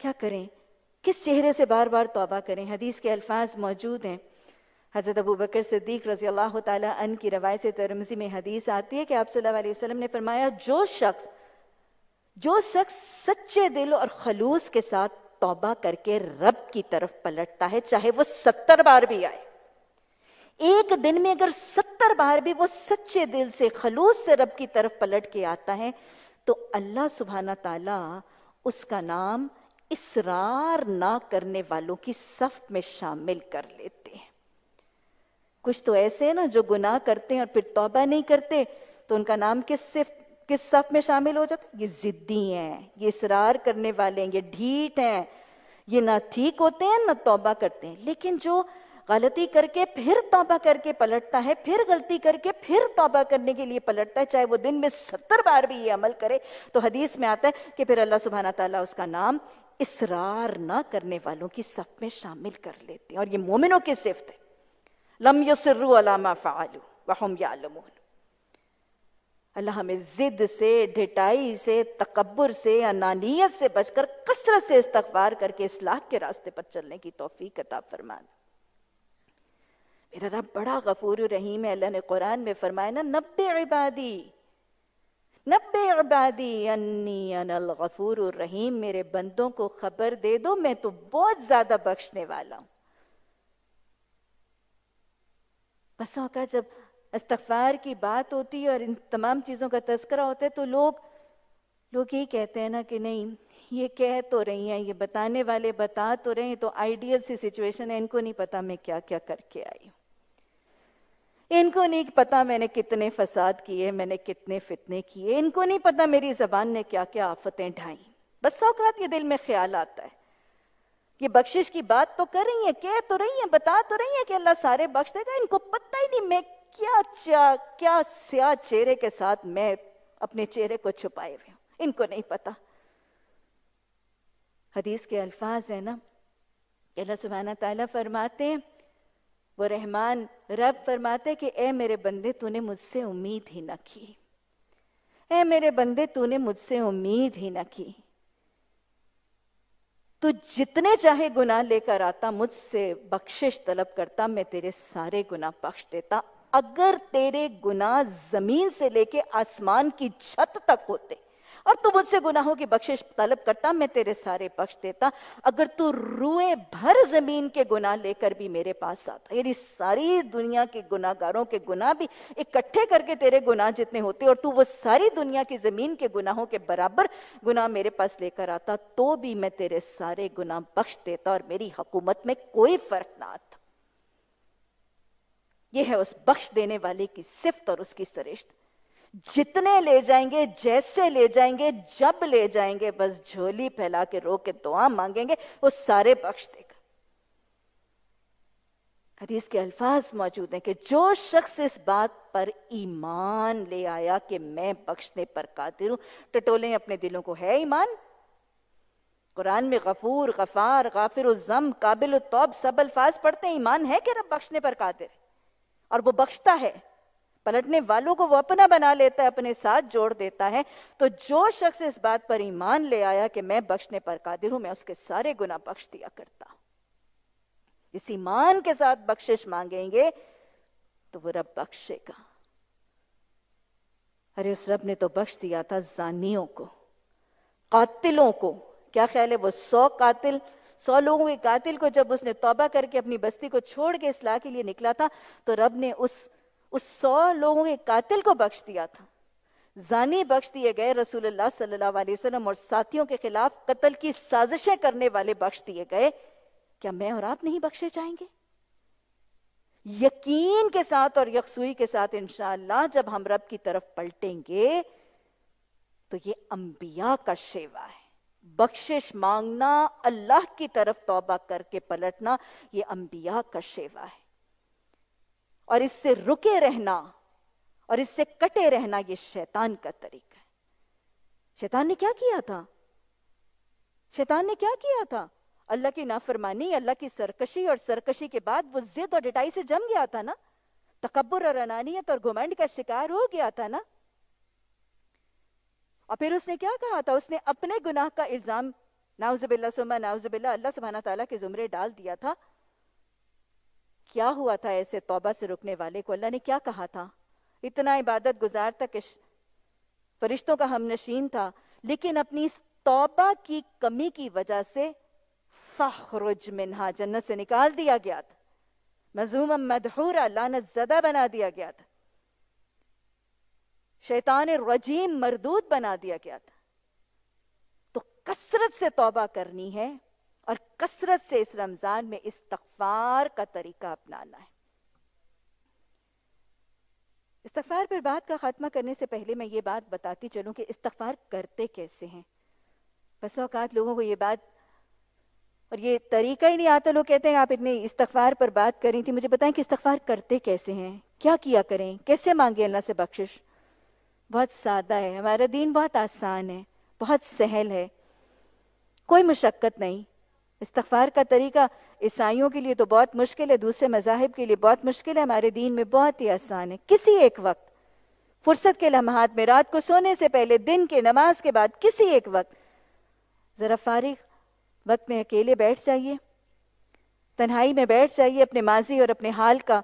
क्या करें किस चेहरे से बार बार तोबा करें हदीस के अल्फाज मौजूद हैं हज़रत अबू बकर सिद्दीक रजी अल्लाह तन की रवायत तरमजी में हदीस आती है कि आप सल्लल्लाहु अलैहि वसल्लम ने फरमाया जो शख्स जो शख्स सच्चे दिल और खलूस के साथ तोबा करके रब की तरफ पलटता है चाहे वो सत्तर बार भी आए एक दिन में अगर सत्तर बार भी वो सच्चे दिल से खलूस से रब की तरफ पलट के आता है तो अल्लाह सुबहाना तला उसका नाम इसरार ना करने वालों की सफ में शामिल कर लेते हैं कुछ तो ऐसे हैं ना जो गुनाह करते हैं और फिर तौबा नहीं करते तो उनका नाम किस सिफ किस सफ में शामिल हो जाता है ये जिद्दी हैं ये इसरार करने वाले हैं ये ढीट हैं ये ना ठीक होते हैं ना तौबा करते हैं लेकिन जो गलती करके फिर तौबा करके पलटता है फिर गलती करके फिर तौबा करने के लिए पलटता है चाहे वो दिन में सत्तर बार भी ये अमल करे तो हदीस में आता है कि फिर अल्लाह सुबहाना तला उसका नाम इसरार ना करने वालों की सफ में शामिल कर लेते हैं और ये मोमिनों की सिफत है लम यसर्रु अलामा फ़ालू वहम अल्लाह हमें जिद से ढिटाई से तकबर से अनानियत से बचकर कसरत से इस्तार करके इसलाह के रास्ते पर चलने की तोफ़ी किताब फरमान मेरा रब बड़ा गफूर रहीम है अल्लाह ने कुरान में फरमाया ना नब्बे इबादी नब्बे अबादी अन्नी अनल गफूर रहीम मेरे बंदों को खबर दे दो मैं तो बहुत ज्यादा बख्शने वाला हूं बसों का जब इस्तफार की बात होती है और इन तमाम चीज़ों का तस्करा होता है तो लोग लोग यही कहते हैं ना कि नहीं ये कह तो रही हैं ये बताने वाले बता तो रहे हैं तो आइडियल सी सिचुएशन है इनको नहीं पता मैं क्या क्या करके आई हूँ इनको नहीं पता मैंने कितने फसाद किए मैंने कितने फितने किए इनको नहीं पता मेरी जबान ने क्या क्या आफतें ढाई बस सौकात ये दिल में ख्याल आता है ये बख्शिश की बात तो कर रही है कह तो रही है बता तो रही है कि अल्लाह सारे बख्श देगा इनको पता ही नहीं मैं क्या चा, क्या स्या चेहरे के साथ मैं अपने चेहरे को छुपाए हुए हूं इनको नहीं पता हदीस के अल्फाज है ना अल्लाह सुबहाना तला फरमाते हैं वो रहमान रब फरमाते कि ए मेरे बंदे तूने मुझसे उम्मीद ही न की ए मेरे बंदे तूने मुझसे उम्मीद ही न की तू जितने चाहे गुनाह लेकर आता मुझसे बख्शिश तलब करता मैं तेरे सारे गुनाह बख्श देता अगर तेरे गुनाह जमीन से लेके आसमान की छत तक होते और तू मुझसे गुनाहों की बख्शिश तलब करता मैं तेरे सारे बख्श देता अगर तू रुए भर जमीन के गुनाह लेकर भी मेरे पास आता यानी सारी दुनिया के गुनागारों के गुनाह भी इकट्ठे करके तेरे गुनाह जितने होते और तू वो सारी दुनिया की जमीन के गुनाहों के बराबर गुनाह मेरे पास लेकर आता तो भी मैं तेरे सारे गुनाह बख्श देता और मेरी हुकूमत में कोई फर्क ना आता यह है उस बख्श देने वाले की सिफत और उसकी सरिश्त जितने ले जाएंगे जैसे ले जाएंगे जब ले जाएंगे बस झोली फैला के रो के दुआ मांगेंगे वो सारे बख्श देगा हदीस के अल्फाज मौजूद हैं कि जो शख्स इस बात पर ईमान ले आया कि मैं बख्शने पर कातिर हूं टटोले अपने दिलों को है ईमान कुरान में गफूर गफार गाफिर जम काबिल तोब सब अल्फाज पढ़ते हैं ईमान है कि रब बख्शने पर कातिर और वो बख्शता है पलटने वालों को वो अपना बना लेता है अपने साथ जोड़ देता है तो जो शख्स इस बात पर ईमान ले आया कि मैं बख्शने पर कादिर हूं मैं उसके सारे गुना बख्श दिया करता इस ईमान के साथ बख्शिश मांगेंगे तो वो रब बख्शेगा अरे उस रब ने तो बख्श दिया था जानियों को कातिलों को क्या ख्याल है वो सौ कातिल सौ लोगों के कातिल को जब उसने तौबा करके अपनी बस्ती को छोड़ के इसलाह के लिए निकला था तो रब ने उस उस सौ लोगों के कातिल को बख्श दिया था जानी बख्श दिए गए रसूलुल्लाह सल्लल्लाहु अलैहि वसल्लम और साथियों के खिलाफ कत्ल की साजिशें करने वाले बख्श दिए गए क्या मैं और आप नहीं बख्शे जाएंगे यकीन के साथ और यकसुई के साथ इंशाला जब हम रब की तरफ पलटेंगे तो ये अंबिया का शेवा है बख्शिश मांगना अल्लाह की तरफ तौबा करके पलटना ये अंबिया का शेवा है और इससे रुके रहना और इससे कटे रहना ये शैतान का तरीका है शैतान ने क्या किया था शैतान ने क्या किया था अल्लाह की नाफरमानी अल्लाह की सरकशी और सरकशी के बाद वो जिद और डिटाई से जम गया था ना तकबर और अनानियत और घुमंड का शिकार हो गया था ना और फिर उसने क्या कहा था उसने अपने गुनाह का इल्जाम नाउजबिल्ला सुमा नाउजबिल्ला अल्लाह सुबहाना तला के जुमरे डाल दिया था क्या हुआ था ऐसे तोबा से रुकने वाले को अल्लाह ने क्या कहा था इतना इबादत गुजार था कि फरिश्तों का हम नशीन था लेकिन अपनी इस तोबा की कमी की वजह से फखरुज मिनहा जन्नत से निकाल दिया गया था मजूम मदहूरा लानत जदा बना दिया गया था शैतान रजीम मरदूद बना दिया गया था तो कसरत से तोबा करनी है और कसरत से इस रमजान में इस्तफार का तरीका अपनाना है इस्तफार पर बात का खात्मा करने से पहले मैं ये बात बताती चलूं कि इस्तफार करते कैसे हैं बस अवकात लोगों को ये बात और ये तरीका ही नहीं आता लोग कहते हैं आप इतने इस्तफार पर बात कर रही थी मुझे बताएं कि इस्तफार करते कैसे हैं क्या किया करें कैसे मांगे अल्लाह से बख्शिश बहुत सादा है हमारा दीन बहुत आसान है बहुत सहल है कोई मुशक्क़त नहीं इस्तफार का तरीका ईसाइयों के लिए तो बहुत मुश्किल है दूसरे मजाहब के लिए बहुत मुश्किल है हमारे दीन में बहुत ही आसान है किसी एक वक्त फुर्सत के लम्हात में रात को सोने से पहले दिन के नमाज के बाद किसी एक वक्त ज़रा फारिग वक्त में अकेले बैठ जाइए तन्हाई में बैठ जाइए अपने माजी और अपने हाल का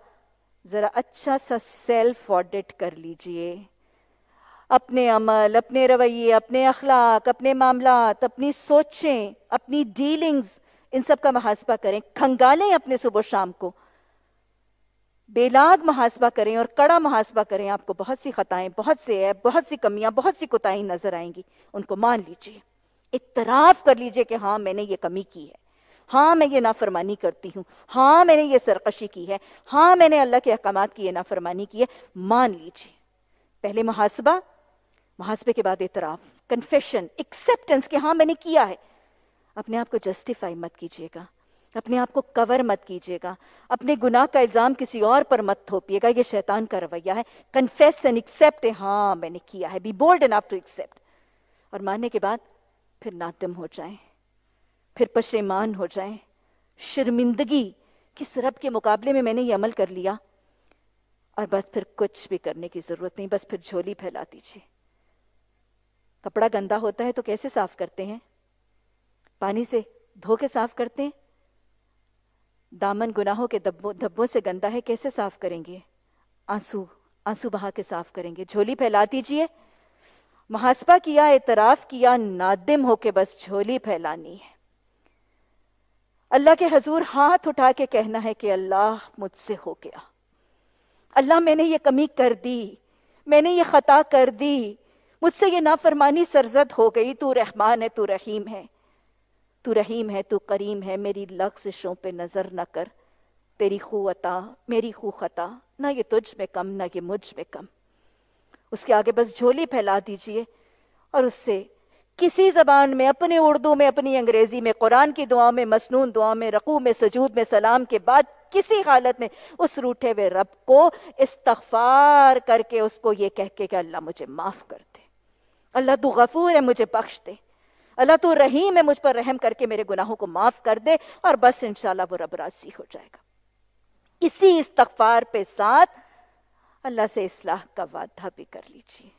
ज़रा अच्छा सा सेल्फ ऑडिट कर लीजिए अपने अमल अपने रवैये अपने अखलाक अपने मामला अपनी सोचें अपनी डीलिंग्स इन सब का महासभा करें खंगालें अपने सुबह शाम को बेलाग महासभा करें और कड़ा महासभा करें आपको बहुत सी खताएं बहुत से ऐप बहुत सी कमियां बहुत सी कोताही नजर आएंगी उनको मान लीजिए इतराफ कर लीजिए कि हाँ मैंने ये कमी की है हाँ मैं ये नाफरमानी करती हूँ हाँ मैंने ये सरकशी की है हाँ मैंने अल्लाह के अहकाम की ये नाफरमानी की है मान लीजिए पहले महासभा मुहासबे के बाद इतराफ कन्फेशन एक्सेप्टेंस कि हाँ मैंने किया है अपने आप को जस्टिफाई मत कीजिएगा अपने आप को कवर मत कीजिएगा अपने गुनाह का इल्ज़ाम किसी और पर मत थोपिएगा ये शैतान का रवैया है कन्फेस एंड एक्सेप्ट हाँ मैंने किया है be bold and to accept और मानने के बाद फिर नादम हो जाए फिर पशेमान हो जाए शर्मिंदगी किस रब के मुकाबले में मैंने ये अमल कर लिया और बस फिर कुछ भी करने की जरूरत नहीं बस फिर झोली फैला दीजिए कपड़ा गंदा होता है तो कैसे साफ करते हैं पानी से धो के साफ करते हैं दामन गुनाहों के धब्बों धब्बों से गंदा है कैसे साफ करेंगे आंसू आंसू बहा के साफ करेंगे झोली फैला दीजिए महासपा किया एतराफ किया नादिम होके बस झोली फैलानी है अल्लाह के हजूर हाथ उठा के कहना है कि अल्लाह मुझसे हो गया अल्लाह मैंने ये कमी कर दी मैंने ये खता कर दी मुझसे ये नाफरमानी सरजद हो गई तू रहमान है तू रहीम है तू रहीम है तू करीम है मेरी लफ्जिशों पे नज़र न कर तेरी खुअता मेरी खुखता ना ये तुझ में कम ना ये मुझ में कम उसके आगे बस झोली फैला दीजिए और उससे किसी जबान में अपने उर्दू में अपनी अंग्रेजी में कुरान की दुआ में मसनून दुआ में रकू में सजूद में सलाम के बाद किसी हालत में उस रूठे हुए रब को इस्तफार करके उसको ये कह के अल्लाह मुझे माफ कर दे अल्लाह तू गफूर है मुझे बख्श दे अल्लाह तो रहीम है मुझ पर रहम करके मेरे गुनाहों को माफ कर दे और बस इनशाला वो रब राजी हो जाएगा इसी इस्तफार पे साथ अल्लाह से इसलाह का वादा भी कर लीजिए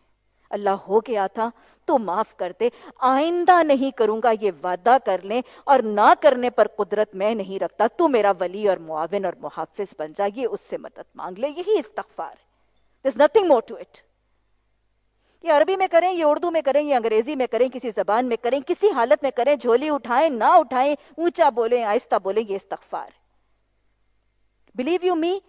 अल्लाह हो गया था तो माफ कर दे आइंदा नहीं करूंगा ये वादा कर ले और ना करने पर कुदरत मैं नहीं रखता तू मेरा वली और मुआविन और मुहाफिज बन जा उससे मदद मांग ले यही इस्तफार है नथिंग मोर टू इट कि अरबी में करें ये उर्दू में करें ये अंग्रेजी में करें किसी जबान में करें किसी हालत में करें झोली उठाएं ना उठाएं ऊंचा बोलें आहिस्ता बोलें ये इस्तफार बिलीव यू मी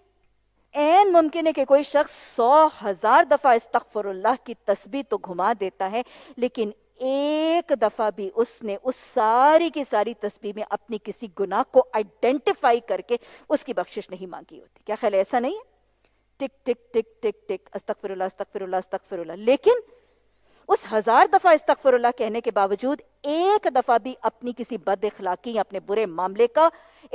एन मुमकिन है कि कोई शख्स सौ हजार दफा इस्तफरल्लाह की तस्बी तो घुमा देता है लेकिन एक दफा भी उसने उस सारी की सारी तस्बी में अपनी किसी गुनाह को आइडेंटिफाई करके उसकी बख्शिश नहीं मांगी होती क्या ख्याल ऐसा नहीं है टिक टिक टिक टिक टिक अस्तकफिरुल्ला अस्तकफिरुल्ला अस्तकफिरुल्ला लेकिन उस हजार दफा इस्तफरुल्ला कहने के बावजूद एक दफा भी अपनी किसी बद अखलाकी या अपने बुरे मामले का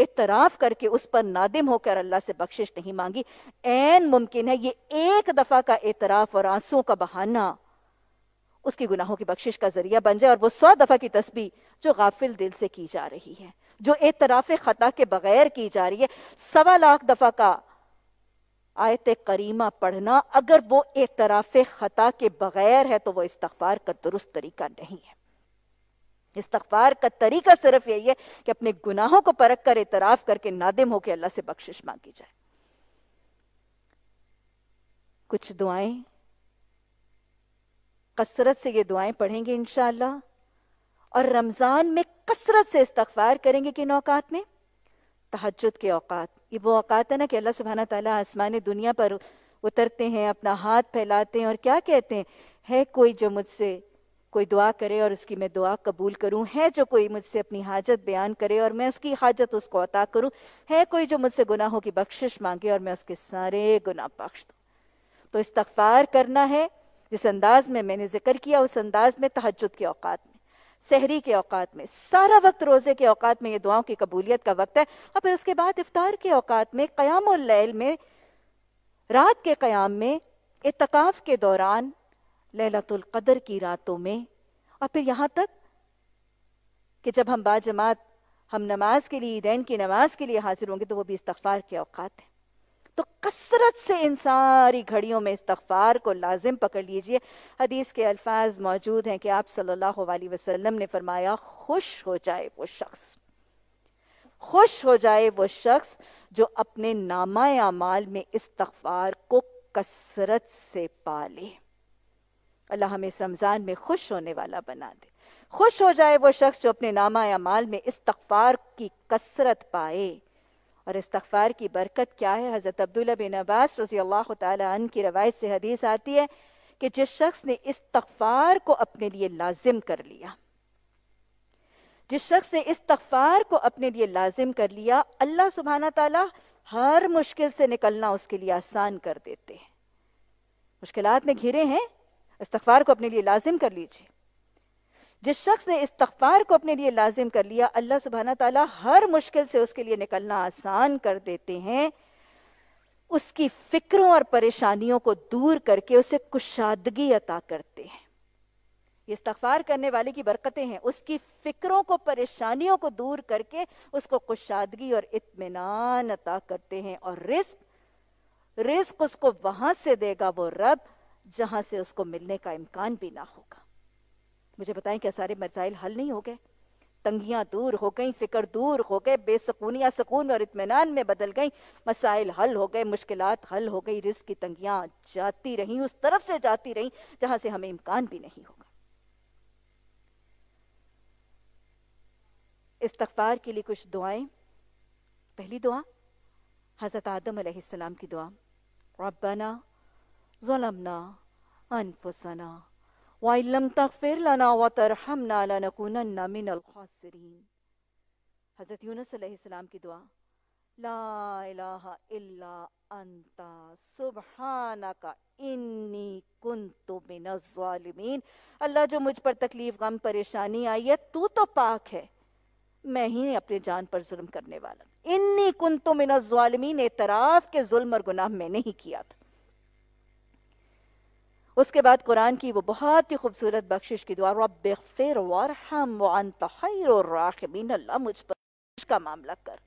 इतराफ करके उस पर नादिम होकर अल्लाह से बख्शिश नहीं मांगी एन मुमकिन है ये एक दफा का एतराफ और आंसुओं का बहाना उसकी गुनाहों की बख्शिश का जरिया बन जाए और वो सौ दफा की तस्बी जो गाफिल दिल से की जा रही है जो एतराफ खता के बगैर की जा रही है सवा लाख दफा का आयत करीमा पढ़ना अगर वो एक तरफ ख़ता के बगैर है तो वो इस्तार का दुरुस्त तरीका नहीं है इस्तार का तरीका सिर्फ यही है कि अपने गुनाहों को परख कर इतराफ करके नादिम होकर अल्लाह से बख्शिश मांगी जाए कुछ दुआएं कसरत से ये दुआएं पढ़ेंगे इनशाला और रमज़ान में कसरत से इस्तार करेंगे किन औकात में तहजद के औकात वो औकात है ना कि अल्लाह सुबहाना तला आसमान दुनिया पर उतरते हैं अपना हाथ फैलाते हैं और क्या कहते हैं है कोई जो मुझसे कोई दुआ करे और उसकी मैं दुआ कबूल करूं है जो कोई मुझसे अपनी हाजत बयान करे और मैं उसकी हाजत उसको अता करूं है कोई जो मुझसे गुनाहों की बख्शिश मांगे और मैं उसके सारे गुनाह बख्श दू तो इस्तफार करना है जिस अंदाज में मैंने जिक्र किया उस अंदाज में तहजद के औकात में सहरी के औकात में सारा वक्त रोज़े के औकात में ये दुआओं की कबूलियत का वक्त है और फिर उसके बाद इफ्तार के औकात में क़याम लैल में रात के क़याम में इतकाफ़ के दौरान कदर की रातों में और फिर यहाँ तक कि जब हम बाजमात हम नमाज के लिए ईदैन की नमाज के लिए हाजिर होंगे तो वो भी इस्तफ़ार के अवकात हैं तो कसरत से इन सारी घड़ियों में इस्तफ़ार को लाजिम पकड़ लीजिए हदीस के अल्फाज मौजूद हैं कि आप सल्लल्लाहु अलैहि वसल्लम ने फरमाया खुश हो जाए वो शख्स खुश हो जाए वो शख्स जो अपने नामा अमाल में इस्तफ़ार को कसरत से पाले अल्लाह हमें इस रमज़ान में खुश होने वाला बना दे खुश हो जाए वो शख्स जो अपने नामा अमाल में इस्तफ़ार की कसरत पाए और इस्तफ़ार की बरकत क्या है हज़रत अब्दुल्ला बिन अब्बास रजी अल्लाह तन की रवायत से हदीस आती है कि जिस शख्स ने इस तफार को अपने लिए लाजिम कर लिया जिस शख्स ने इस तफार को अपने लिए लाजिम कर लिया अल्लाह सुबहाना तला हर मुश्किल से निकलना उसके लिए आसान कर देते हैं मुश्किल में घिरे हैं इस्तफ़ार को अपने लिए लाजिम कर लीजिए जिस शख्स ने इस इस्तफार को अपने लिए लाजिम कर लिया अल्लाह सुबहाना तला हर मुश्किल से उसके लिए निकलना आसान कर देते हैं उसकी फिक्रों और परेशानियों को दूर करके उसे कुशादगी अता करते हैं ये इस्तफार करने वाले की बरकतें हैं उसकी फिक्रों को परेशानियों को दूर करके उसको कुशादगी और इतमान अता करते हैं और रिस्क रिस्क उसको वहां से देगा वो रब जहां से उसको मिलने का इम्कान भी ना होगा मुझे बताएं क्या सारे मसाइल हल नहीं हो गए तंगियां दूर हो गई फिक्र दूर हो गए बेसकूनियां सुकून और इतमान में बदल गई मसाइल हल हो गए मुश्किल हल हो गई रिस्क की तंगियां जाती रहीं उस तरफ से जाती रहीं जहां से हमें इम्कान भी नहीं होगा इस्तफार के लिए कुछ दुआएं पहली दुआ हज़रत आदम अलैहिस्सलाम की दुआ रब्बना जुलमना अनफुसना वाइलम तगफिर लना व तरहमना लनकुनन्ना मिनल खासिरीन हज़रत यूनुस अलैहिस्सलाम की दुआ ला इलाहा इल्ला अंता सुबहानका इन्नी कुंतु मिनज़ ज़ालिमीन अल्लाह जो मुझ पर तकलीफ गम परेशानी आई है तू तो पाक है मैं ही अपने जान पर जुल्म करने वाला इन्नी कुंतु मिनज़ ज़ालिमीन एतराफ़ के जुल्म और गुनाह मैंने ही किया था उसके बाद कुरान की वो बहुत ही खूबसूरत बख्शिश की दुआ रब फिर वरहम अल्लाह मुझ पर का मामला कर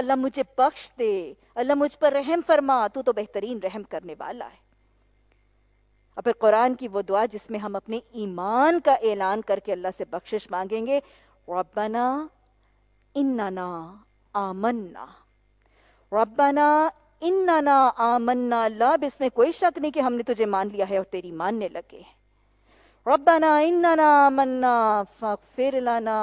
अल्लाह मुझे बख्श दे अल्लाह मुझ पर रहम फरमा तू तो बेहतरीन रहम करने वाला है और फिर कुरान की वो दुआ जिसमें हम अपने ईमान का ऐलान करके अल्लाह से बख्शिश मांगेंगे रबना इन्ना आमन्ना रबना इन्ना ना आमन्ना लब इसमें कोई शक नहीं कि हमने तुझे मान लिया है और तेरी मानने लगे रबाना रब्बना इन्ना आमन्ना फ़िर लाना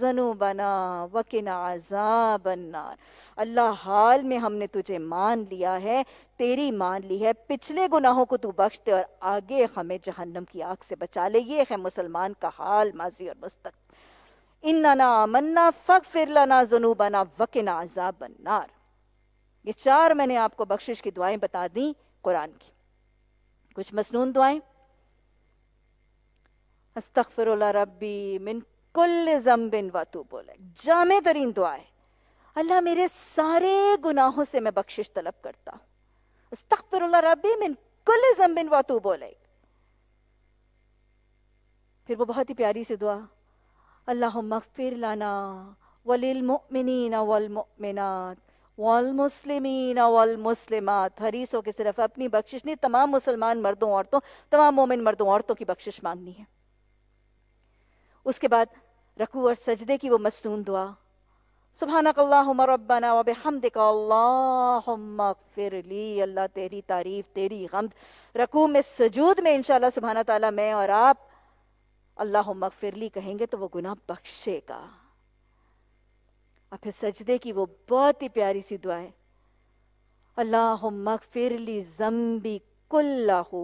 जनू बना वकिन आजाबन्नार अल्लाह हाल में हमने तुझे मान लिया है तेरी मान ली है पिछले गुनाहों को तू बख्श दे और आगे हमें जहन्नम की आग से बचा ले ये है मुसलमान का हाल माजी और मुस्तक इन्ना फक फ़िर लाना जनू बना वकिन आजाबन्नार ये चार मैंने आपको बख्शिश की दुआएं बता दी कुरान की कुछ मसनून दुआएं अस्तफर रबी मिन कुल जम्बिन वातू बोले जामे तरीन दुआ अल्लाह मेरे सारे गुनाहों से मैं बख्शिश तलब करता हूँ अस्तफर रबी मिन कुल जम्बिन वातू बोले फिर वो बहुत ही प्यारी से दुआ अल्लाह मगफिर लाना वलिल मोमिन वल वलमसलिमिन वलमसलिमात हरीस हो के सिर्फ अपनी बख्शिश नहीं तमाम मुसलमान मर्दों औरतों तमाम मोमिन मर्दों औरतों की बख्शिश मांगनी है उसके बाद रकू और सजदे की वो मसनून दुआ सुबहानकल्लाबना वब हमदिकफ़िरली अल्लाह तेरी तारीफ़ तेरी गम रकू में सजूद में इन सुबहाना ताला मैं और आप अल्लाह मगफ़िरली कहेंगे तो वो गुना बख्शेगा और फिर सजदे की वो बहुत ही प्यारी सी दुआ है अल्लाह मगफिरली जम्बी कुल्लाहू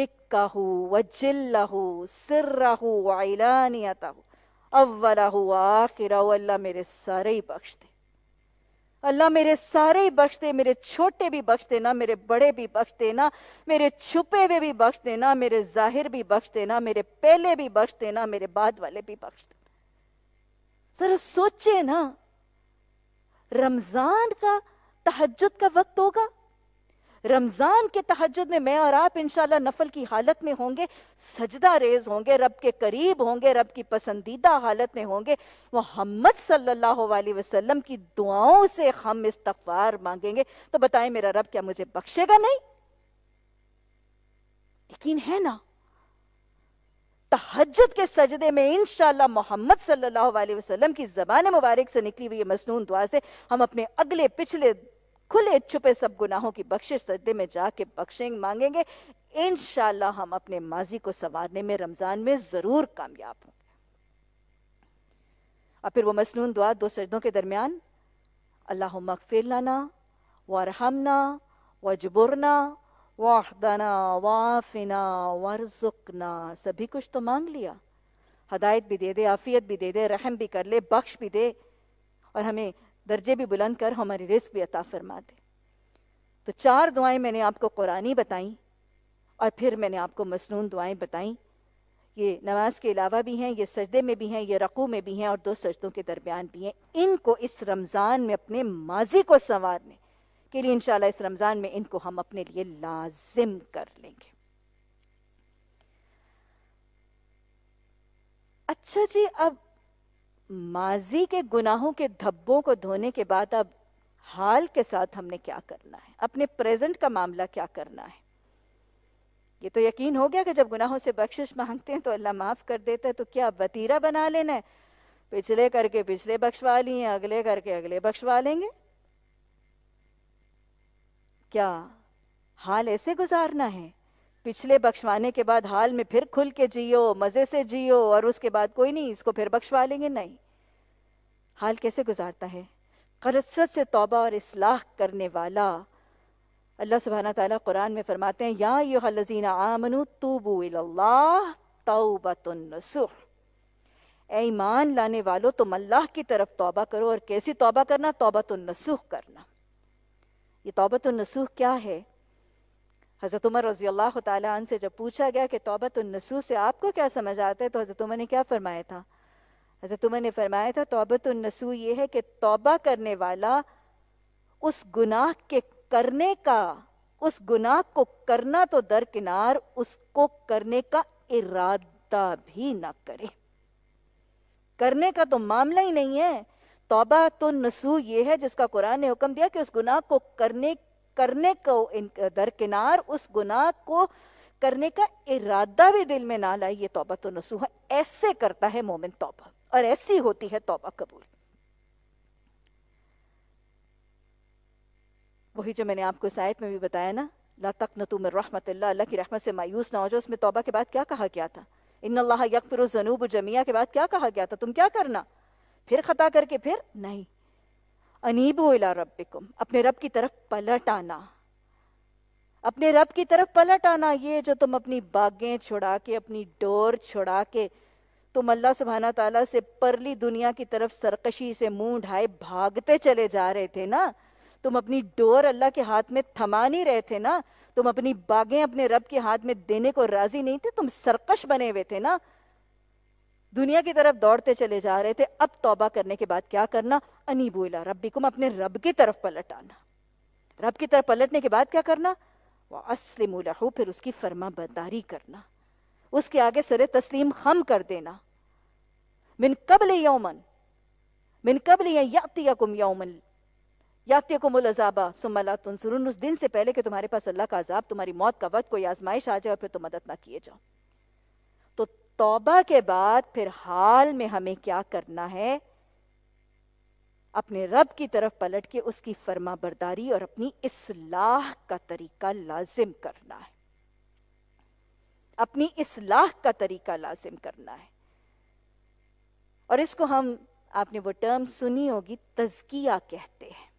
दिक्काहू वजिल्लाहू सिर्राहू वाइलानियताहू अव्वलाहू आखिरा अल्लाह मेरे सारे ही बख्श दे अल्लाह मेरे सारे ही बख्श दे मेरे छोटे भी बख्श देना मेरे बड़े भी बख्श देना मेरे छुपे हुए भी बख्श देना मेरे जाहिर भी बख्श देना मेरे पहले भी बख्श देना मेरे बाद वाले भी बख्श देना जरा सोचे ना रमजान का तहजद का वक्त होगा रमजान के तहजद में मैं और आप इनशाला नफल की हालत में होंगे सजदा रेज होंगे रब के करीब होंगे रब की पसंदीदा हालत में होंगे मोहम्मद सल्लल्लाहु वसल्लम की दुआओं से हम इस्तफार मांगेंगे तो बताएं मेरा रब क्या मुझे बख्शेगा नहीं यकीन है ना तहजत के सजदे में इन मोहम्मद सल्लाम की ज़बान मुबारक से निकली हुई मसनून दुआ से हम अपने अगले पिछले खुले छुपे सब गुनाहों की बख्शिश सजदे में जाके बख्शेंगे मांगेंगे इन हम अपने माजी को संवारने में रमज़ान में ज़रूर कामयाब होंगे और फिर वो मसनून दुआ दो सजदों के दरमियान अल्लाह मकफिर लाना वरहमना वजबुरना वाहदना वाफिना वरजुकना सभी कुछ तो मांग लिया हदायत भी दे दे आफियत भी दे दे रहम भी कर ले बख्श भी दे और हमें दर्जे भी बुलंद कर हमारी रिस्क भी अता फरमा दे तो चार दुआएं मैंने आपको कुरानी बताई और फिर मैंने आपको मसनून दुआएं बताई ये नमाज के अलावा भी हैं ये सजदे में भी हैं ये रकू में भी हैं और दो सजदों के दरमियान भी हैं इनको इस रमज़ान में अपने माजी को संवारने के लिए इंशाल्लाह इस रमज़ान में इनको हम अपने लिए लाजिम कर लेंगे अच्छा जी अब माजी के गुनाहों के धब्बों को धोने के बाद अब हाल के साथ हमने क्या करना है अपने प्रेजेंट का मामला क्या करना है ये तो यकीन हो गया कि जब गुनाहों से बख्शिश मांगते हैं तो अल्लाह माफ कर देता है तो क्या वतीरा बना लेना है पिछले करके पिछले बख्शवा लिए अगले करके अगले बख्शवा लेंगे क्या हाल ऐसे गुजारना है पिछले बख्शवाने के बाद हाल में फिर खुल के जियो मजे से जियो और उसके बाद कोई नहीं इसको फिर बख्शवा लेंगे नहीं हाल कैसे गुजारता है करसत से तोबा और इसलाह करने वाला अल्लाह सुबहाना तला कुरान में फरमाते हैं या यू लजीना आमनु तूबू ऐमान लाने वालों तुम अल्लाह की तरफ तोबा करो और कैसी तोबा करना तौबतुन्नसुह करना ये तोबत नसूह क्या है हज़रत उमर रजी अल्लाह तन से जब पूछा गया कि तोबत नसूह से आपको क्या समझ आता है तो हज़रत उमर ने क्या फ़रमाया था हज़रत उमर ने फ़रमाया था तोबत नसूह ये है कि तोबा करने वाला उस गुनाह के करने का उस गुनाह को करना तो दरकिनार उसको करने का इरादा भी ना करे करने का तो मामला ही नहीं है तोबा तो नसू ये है जिसका कुरान ने हुक्म दिया कि उस गुनाह को करने करने को दरकिनार उस गुनाह को करने का इरादा भी दिल में ना लाए ये तोबा तो नसू है ऐसे करता है मोमिन तोबा और ऐसी होती है तोबा कबूल वही जो मैंने आपको शायद में भी बताया ना ला तक नतु में रहमत अल्लाह की रहमत से मायूस ना हो जाओ उसमें तोबा के बाद क्या कहा गया था इन अल्लाह यकफिर जनूब जमिया के बाद क्या कहा गया था तुम क्या करना फिर खता करके फिर नहीं अनीबो इला रब्बिकुम अपने रब की तरफ पलट आना अपने रब की तरफ पलट आना ये जो तुम अपनी बागें छुड़ा के अपनी डोर छुड़ा के तुम अल्लाह सुबहाना तला से परली दुनिया की तरफ सरकशी से मुंह ढाए भागते चले जा रहे थे ना तुम अपनी डोर अल्लाह के हाथ में थमा नहीं रहे थे ना तुम अपनी बागें अपने रब के हाथ में देने को राजी नहीं थे तुम सरकश बने हुए थे ना दुनिया की तरफ दौड़ते चले जा रहे थे अब तौबा करने के बाद क्या करना अनिबोला रबी कुम अपने रब की तरफ पलट आना रब की तरफ पलटने के बाद क्या करना वह असलिम लहू फिर उसकी फर्मा बदारी करना उसके आगे सरे तस्लीम खम कर देना मिन कबल यौमन मिन कबल यातियाकुम यौमन यातियाकुमुल अजाबा सुमला तुनसरून उस दिन से पहले कि तुम्हारे पास अल्लाह का अजाब तुम्हारी मौत का वक्त कोई आजमाइश आ जाए और फिर तुम मदद ना किए जाओ तौबा के बाद फिर हाल में हमें क्या करना है अपने रब की तरफ पलट के उसकी फर्मा बरदारी और अपनी इसलाह का तरीका लाजिम करना है अपनी इसलाह का तरीका लाजिम करना है और इसको हम आपने वो टर्म सुनी होगी तजकिया कहते हैं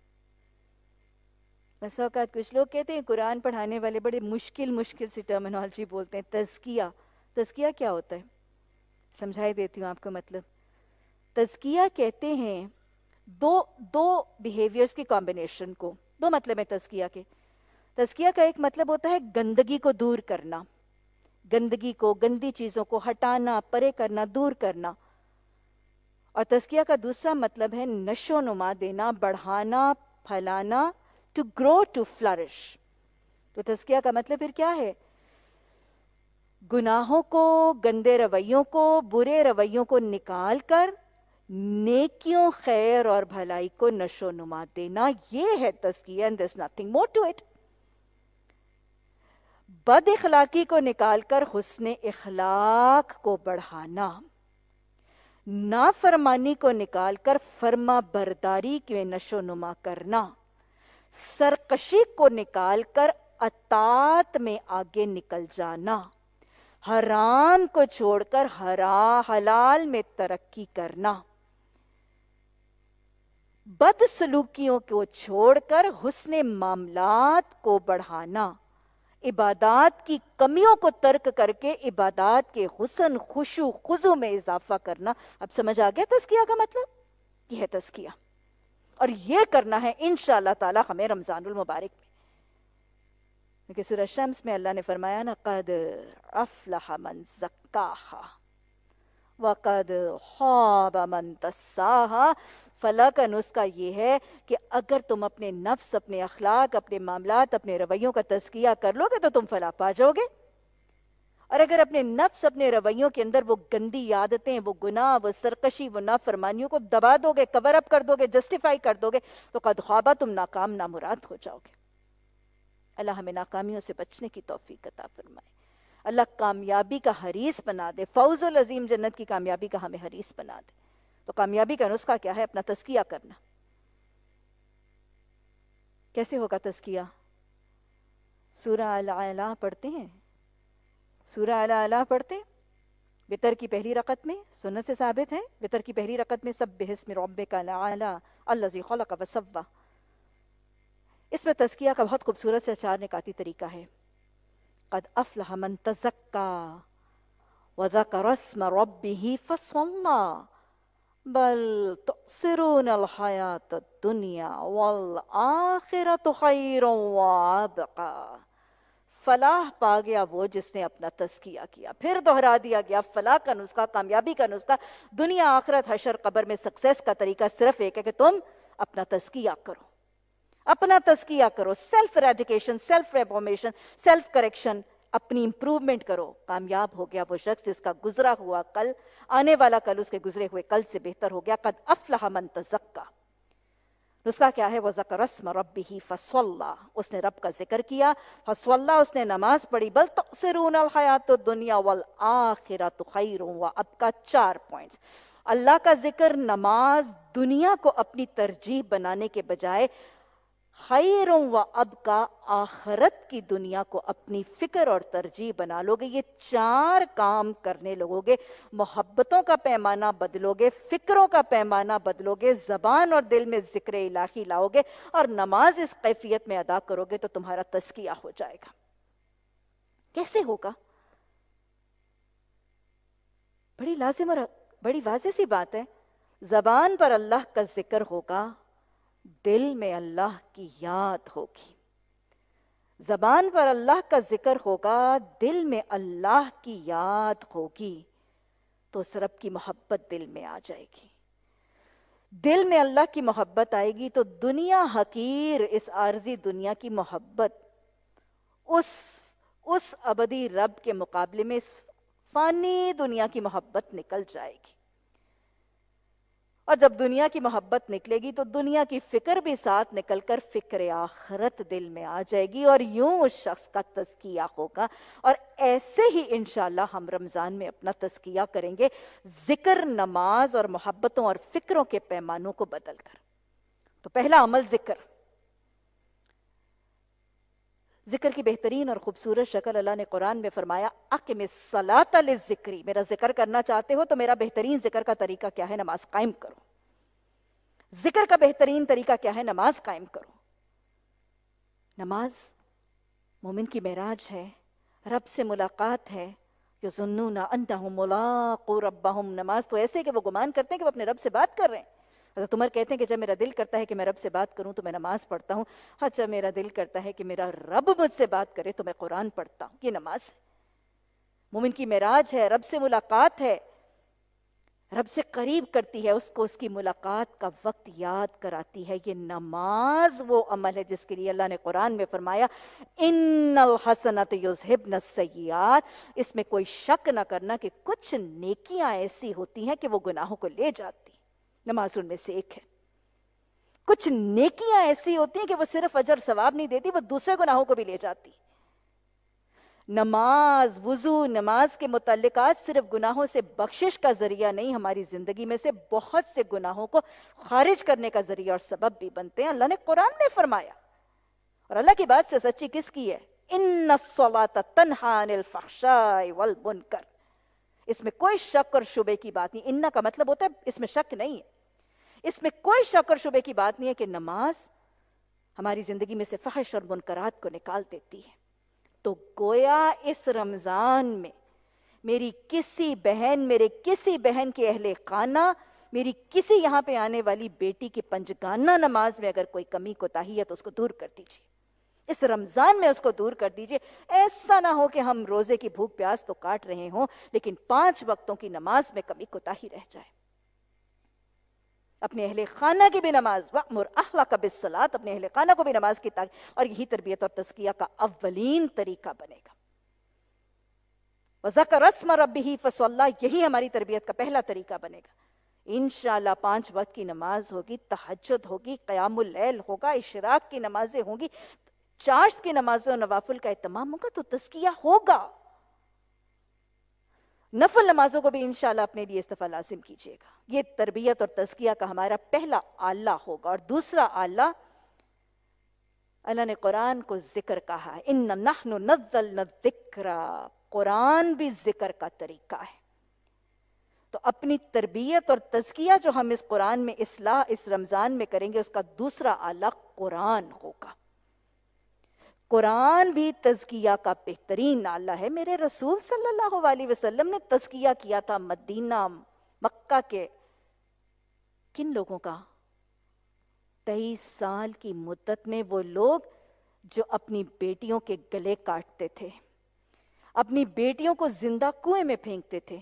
बस औकात कुछ लोग कहते हैं कुरान पढ़ाने वाले बड़े मुश्किल मुश्किल सी टर्मिनोलॉजी बोलते हैं तजकिया तस्किया क्या होता है समझाई देती हूँ आपको मतलब तस्किया कहते हैं दो दो बिहेवियर्स के कॉम्बिनेशन को दो मतलब है तस्किया के तस्किया का एक मतलब होता है गंदगी को दूर करना गंदगी को गंदी चीज़ों को हटाना परे करना दूर करना और तस्किया का दूसरा मतलब है नशो नुमा देना बढ़ाना फैलाना टू ग्रो टू फ्लरिश तो तस्किया का मतलब फिर क्या है गुनाहों को गंदे रवैयों को बुरे रवैयों को निकाल कर नेकियों खैर और भलाई को नशो नुमा देना ये है तस्किया and this nothing more to it बद इखलाकी को निकालकर हुसन इखलाक को बढ़ाना नाफरमानी को निकालकर फर्मा बरदारी के नशो नुमा करना सरकशी को निकालकर अतात में आगे निकल जाना हराम को छोड़कर हरा हलाल में तरक्की करना बदसलूकियों को छोड़कर हुसन मामलात को बढ़ाना इबादत की कमियों को तर्क करके इबादत के हुसन खुशु खुजू में इजाफा करना अब समझ आ गया तस्किया का मतलब यह तस्किया और यह करना है इन ताला हमें रमजानुल मुबारक क्योंकि सूरज शम्स में अल्लाह ने फरमाया ना कद अफलह मन जक्का व कद ख्वाब मन तस्साहा फला का नुस्खा ये है कि अगर तुम अपने नफ्स अपने अखलाक अपने मामलात अपने रवैयों का तस्किया कर लोगे तो तुम फला पा जाओगे और अगर अपने नफ्स अपने रवैयों के अंदर वो गंदी आदतें वो गुनाह वो सरकशी वो नाफरमानियों को दबा दोगे कवर अप कर दोगे जस्टिफाई कर दोगे तो कद ख्वाबा तुम नाकाम ना मुराद हो जाओगे अल्लाह हमें नाकामियों से बचने की तोफ़ी कता फरमाए अल्लाह कामयाबी का हरीस बना दे फौजुल अजीम जन्नत की कामयाबी का हमें हरीस बना दे तो कामयाबी का नुस्खा क्या है अपना तस्किया करना कैसे होगा तस्किया सूरा अला पढ़ते हैं सूरा अला अला पढ़ते हैं वितर की पहली रकत में सुन्नत से साबित है वितर की पहली रकत में सब बेहस में रब का अला अल्लाजी का वसवा इसमें तस्किया का बहुत खूबसूरत से अचार निकाती तरीका है कद अफलह मन तजक्का वज़करस्म रब्बिही फसल्ला बल तुसिरून अलहयात दुनिया वल आखिरत खैर फलाह पा गया वो जिसने अपना तस्किया किया फिर दोहरा दिया गया फलाह का नुस्खा कामयाबी का नुस्खा दुनिया आखिरत हशर कबर में सक्सेस का तरीका सिर्फ एक है कि तुम अपना तस्किया करो अपना तस्किया करो self eradication self reformation self correction अपनी इंप्रूवमेंट करो कामयाब हो गया वो शख्स जिसका गुजरा हुआ कल आने वाला कल उसके गुजरे हुए कल से बेहतर हो गया कद अफलाह मन तजक्का नुस्खा क्या है वजक रस्म रब ही फसल्ला उसने रब का जिक्र किया फसल्ला उसने नमाज पढ़ी बल तसरून हयात दुनिया वल आखिरा तो खैर हुआ अब का चार पॉइंट्स अल्लाह का जिक्र नमाज दुनिया को अपनी तरजीह बनाने के बजाय खैरों व अब का आखरत की दुनिया को अपनी फिक्र और तरजीह बना लोगे ये चार काम करने लगोगे मोहब्बतों का पैमाना बदलोगे फिक्रों का पैमाना बदलोगे जबान और दिल में जिक्र इलाही लाओगे और नमाज इस कैफियत में अदा करोगे तो तुम्हारा तस्किया हो जाएगा कैसे होगा बड़ी लाजिम और बड़ी वाजह सी बात है जबान पर अल्लाह का जिक्र होगा दिल में अल्लाह की याद होगी जबान पर अल्लाह का जिक्र होगा दिल में अल्लाह की याद होगी तो उस रब की मोहब्बत दिल में आ जाएगी दिल में अल्लाह की मोहब्बत आएगी तो दुनिया हकीर इस आर्जी दुनिया की मोहब्बत उस उस अबदी रब के मुकाबले में इस फानी दुनिया की मोहब्बत निकल जाएगी और जब दुनिया की मोहब्बत निकलेगी तो दुनिया की फिक्र भी साथ निकलकर फिक्र आखरत दिल में आ जाएगी और यूं उस शख्स का तस्किया होगा और ऐसे ही इन हम रमज़ान में अपना तस्किया करेंगे जिक्र नमाज और मोहब्बतों और फिक्रों के पैमानों को बदल कर तो पहला अमल जिक्र जिक्र की बेहतरीन और खूबसूरत शक्ल अल्लाह ने कुरान में फरमाया जिक्री मेरा जिक्र करना चाहते हो तो मेरा बेहतरीन जिक्र का तरीका क्या है नमाज कायम करो जिक्र का बेहतरीन तरीका क्या है नमाज कायम करो नमाज मोमिन की महराज है रब से मुलाकात है कि जुन्नू ना हूं मुलाकू रब्बा नमाज तो ऐसे कि वो गुमान करते हैं कि वो अपने रब से बात कर रहे हैं अच्छा, हजरत उमर कहते हैं कि जब मेरा दिल करता है कि मैं रब से बात करूँ तो मैं नमाज पढ़ता हूँ हाँ जब मेरा दिल करता है कि मेरा रब मुझसे बात करे तो मैं कुरान पढ़ता हूँ ये नमाज है मुमिन की मेराज है रब से मुलाकात है रब से करीब करती है उसको उसकी मुलाकात का वक्त याद कराती है ये नमाज वो अमल है जिसके लिए अल्लाह ने कुरान में फरमाया इन हसनत युजहिब सयाद इसमें कोई शक ना करना कि कुछ नेकियां ऐसी होती हैं कि वो गुनाहों को ले जाती नमाज उनमें से एक है कुछ नेकियां ऐसी होती हैं कि वो सिर्फ अजर सवाब नहीं देती वो दूसरे गुनाहों को भी ले जाती नमाज वजू नमाज के मुतलकात सिर्फ गुनाहों से बख्शिश का जरिया नहीं हमारी जिंदगी में से बहुत से गुनाहों को खारिज करने का जरिया और सबब भी बनते हैं अल्लाह ने कुरान में फरमाया और अल्लाह की बात से सच्ची किसकी है इन तनहानकर इसमें कोई शक और शुबे की बात नहीं इन्ना का मतलब होता है इसमें शक नहीं है इसमें कोई शक और शुबे की बात नहीं है कि नमाज हमारी जिंदगी में से फहश और मुनकरात को निकाल देती है तो गोया इस रमजान में मेरी किसी बहन मेरे किसी बहन के अहले खाना मेरी किसी यहां पे आने वाली बेटी की पंजगाना नमाज में अगर कोई कमी कोताही है तो उसको दूर कर दीजिए इस रमजान में उसको दूर कर दीजिए ऐसा ना हो कि हम रोजे की भूख प्यास तो काट रहे हों लेकिन पांच वक्तों की नमाज में कमी कोताही रह जाए अपने अहल खाना की भी नमाज वमर अहला का बिसलात अपने अहल खाना को भी नमाज की ताकि और यही तरबियत और तस्किया का अवलिन तरीका बनेगा वजक रस्म रब ही फसल्ला यही हमारी तरबियत का पहला तरीका बनेगा इन पांच वक्त की नमाज होगी तहजद होगी क़यामुल्लैल होगा इशराक की नमाजें होंगी चाश्त की नमाजों नवाफुल का अहतमाम होगा तो तस्किया होगा नफल नमाजों को भी इंशाल्लाह अपने लिए इस्तीफा लाजिम कीजिएगा ये तरबियत और तस्किया का हमारा पहला आला होगा और दूसरा आला अल्लाह ने कुरान को जिक्र कहा इन नज्जल कुरान भी जिक्र का तरीका है तो अपनी तरबियत और तस्किया जो हम इस कुरान में इसलाह इस रमज़ान में करेंगे उसका दूसरा आला कुरान होगा कुरान भी तजकिया का बेहतरीन नाला है मेरे रसूल सल्लल्लाहु अलैहि वसल्लम ने तजकिया किया था मदीना मक्का के किन लोगों का तेईस साल की मुद्दत में वो लोग जो अपनी बेटियों के गले काटते थे अपनी बेटियों को जिंदा कुएं में फेंकते थे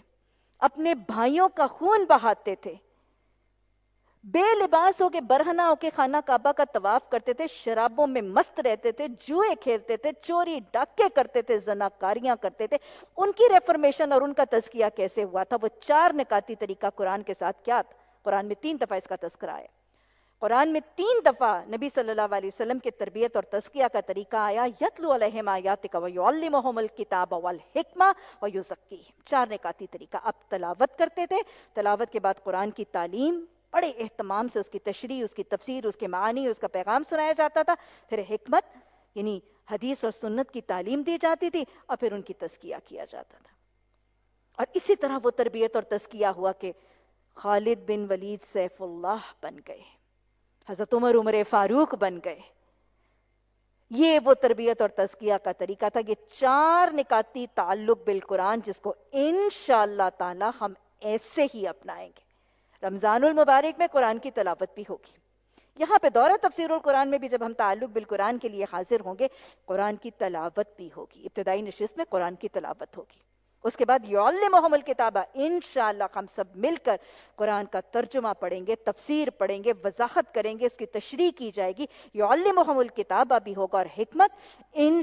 अपने भाइयों का खून बहाते थे बेलिबास होके बरहना होके खाना काबा का तवाफ करते थे शराबों में मस्त रहते थे जुए खेलते थे चोरी डाके करते थे जनाकारियां करते थे उनकी रेफॉर्मेशन और उनका तस्किया कैसे हुआ था वो चार निकाती तरीका कुरान के साथ क्या था कुरान में तीन दफा इसका तस्करा आया कुरान में तीन दफा नबी सल्लल्लाहु अलैहि वसल्लम की तरबियत और तस्किया का तरीका आया यतलु अलैहिम आयातिक वयुअल्लिमुहुमुल किताब वल हिकमा व युज़क्कीहिम चार निकाती तरीका अब तलावत करते थे तलावत के बाद कुरान की तालीम बड़े अहतमाम से उसकी तशरी उसकी तफसीर उसके मानी उसका पैगाम सुनाया जाता था फिर हमत यानी हदीस और सुन्नत की तालीम दी जाती थी और फिर उनकी तस्किया किया जाता था और इसी तरह वो तरबियत और तस्किया हुआ कि खालिद बिन वलीद सैफुल्लाह बन गए हज़रत उमर उमर फारूक बन गए ये वो तरबियत और तस्किया का तरीका था ये चार निकाती ताल्लुक बिल कुरान जिसको इन ताला हम ऐसे ही अपनाएंगे रमज़ानुल मुबारक में कुरान की तलावत भी होगी यहाँ पे दौरा तफसर कुरान में भी जब हम ताल्लुक बिल कुरान के लिए हाजिर होंगे कुरान की तलावत भी होगी इब्तदाई नशस्त में कुरान की तलावत होगी उसके बाद मोहम्मल किताबा इन हम सब मिलकर कुरान का तर्जुमा पढ़ेंगे तफसीर पढ़ेंगे वजाहत करेंगे उसकी तशरी की जाएगी मोहम्मल किताबा भी होगा और हमत इन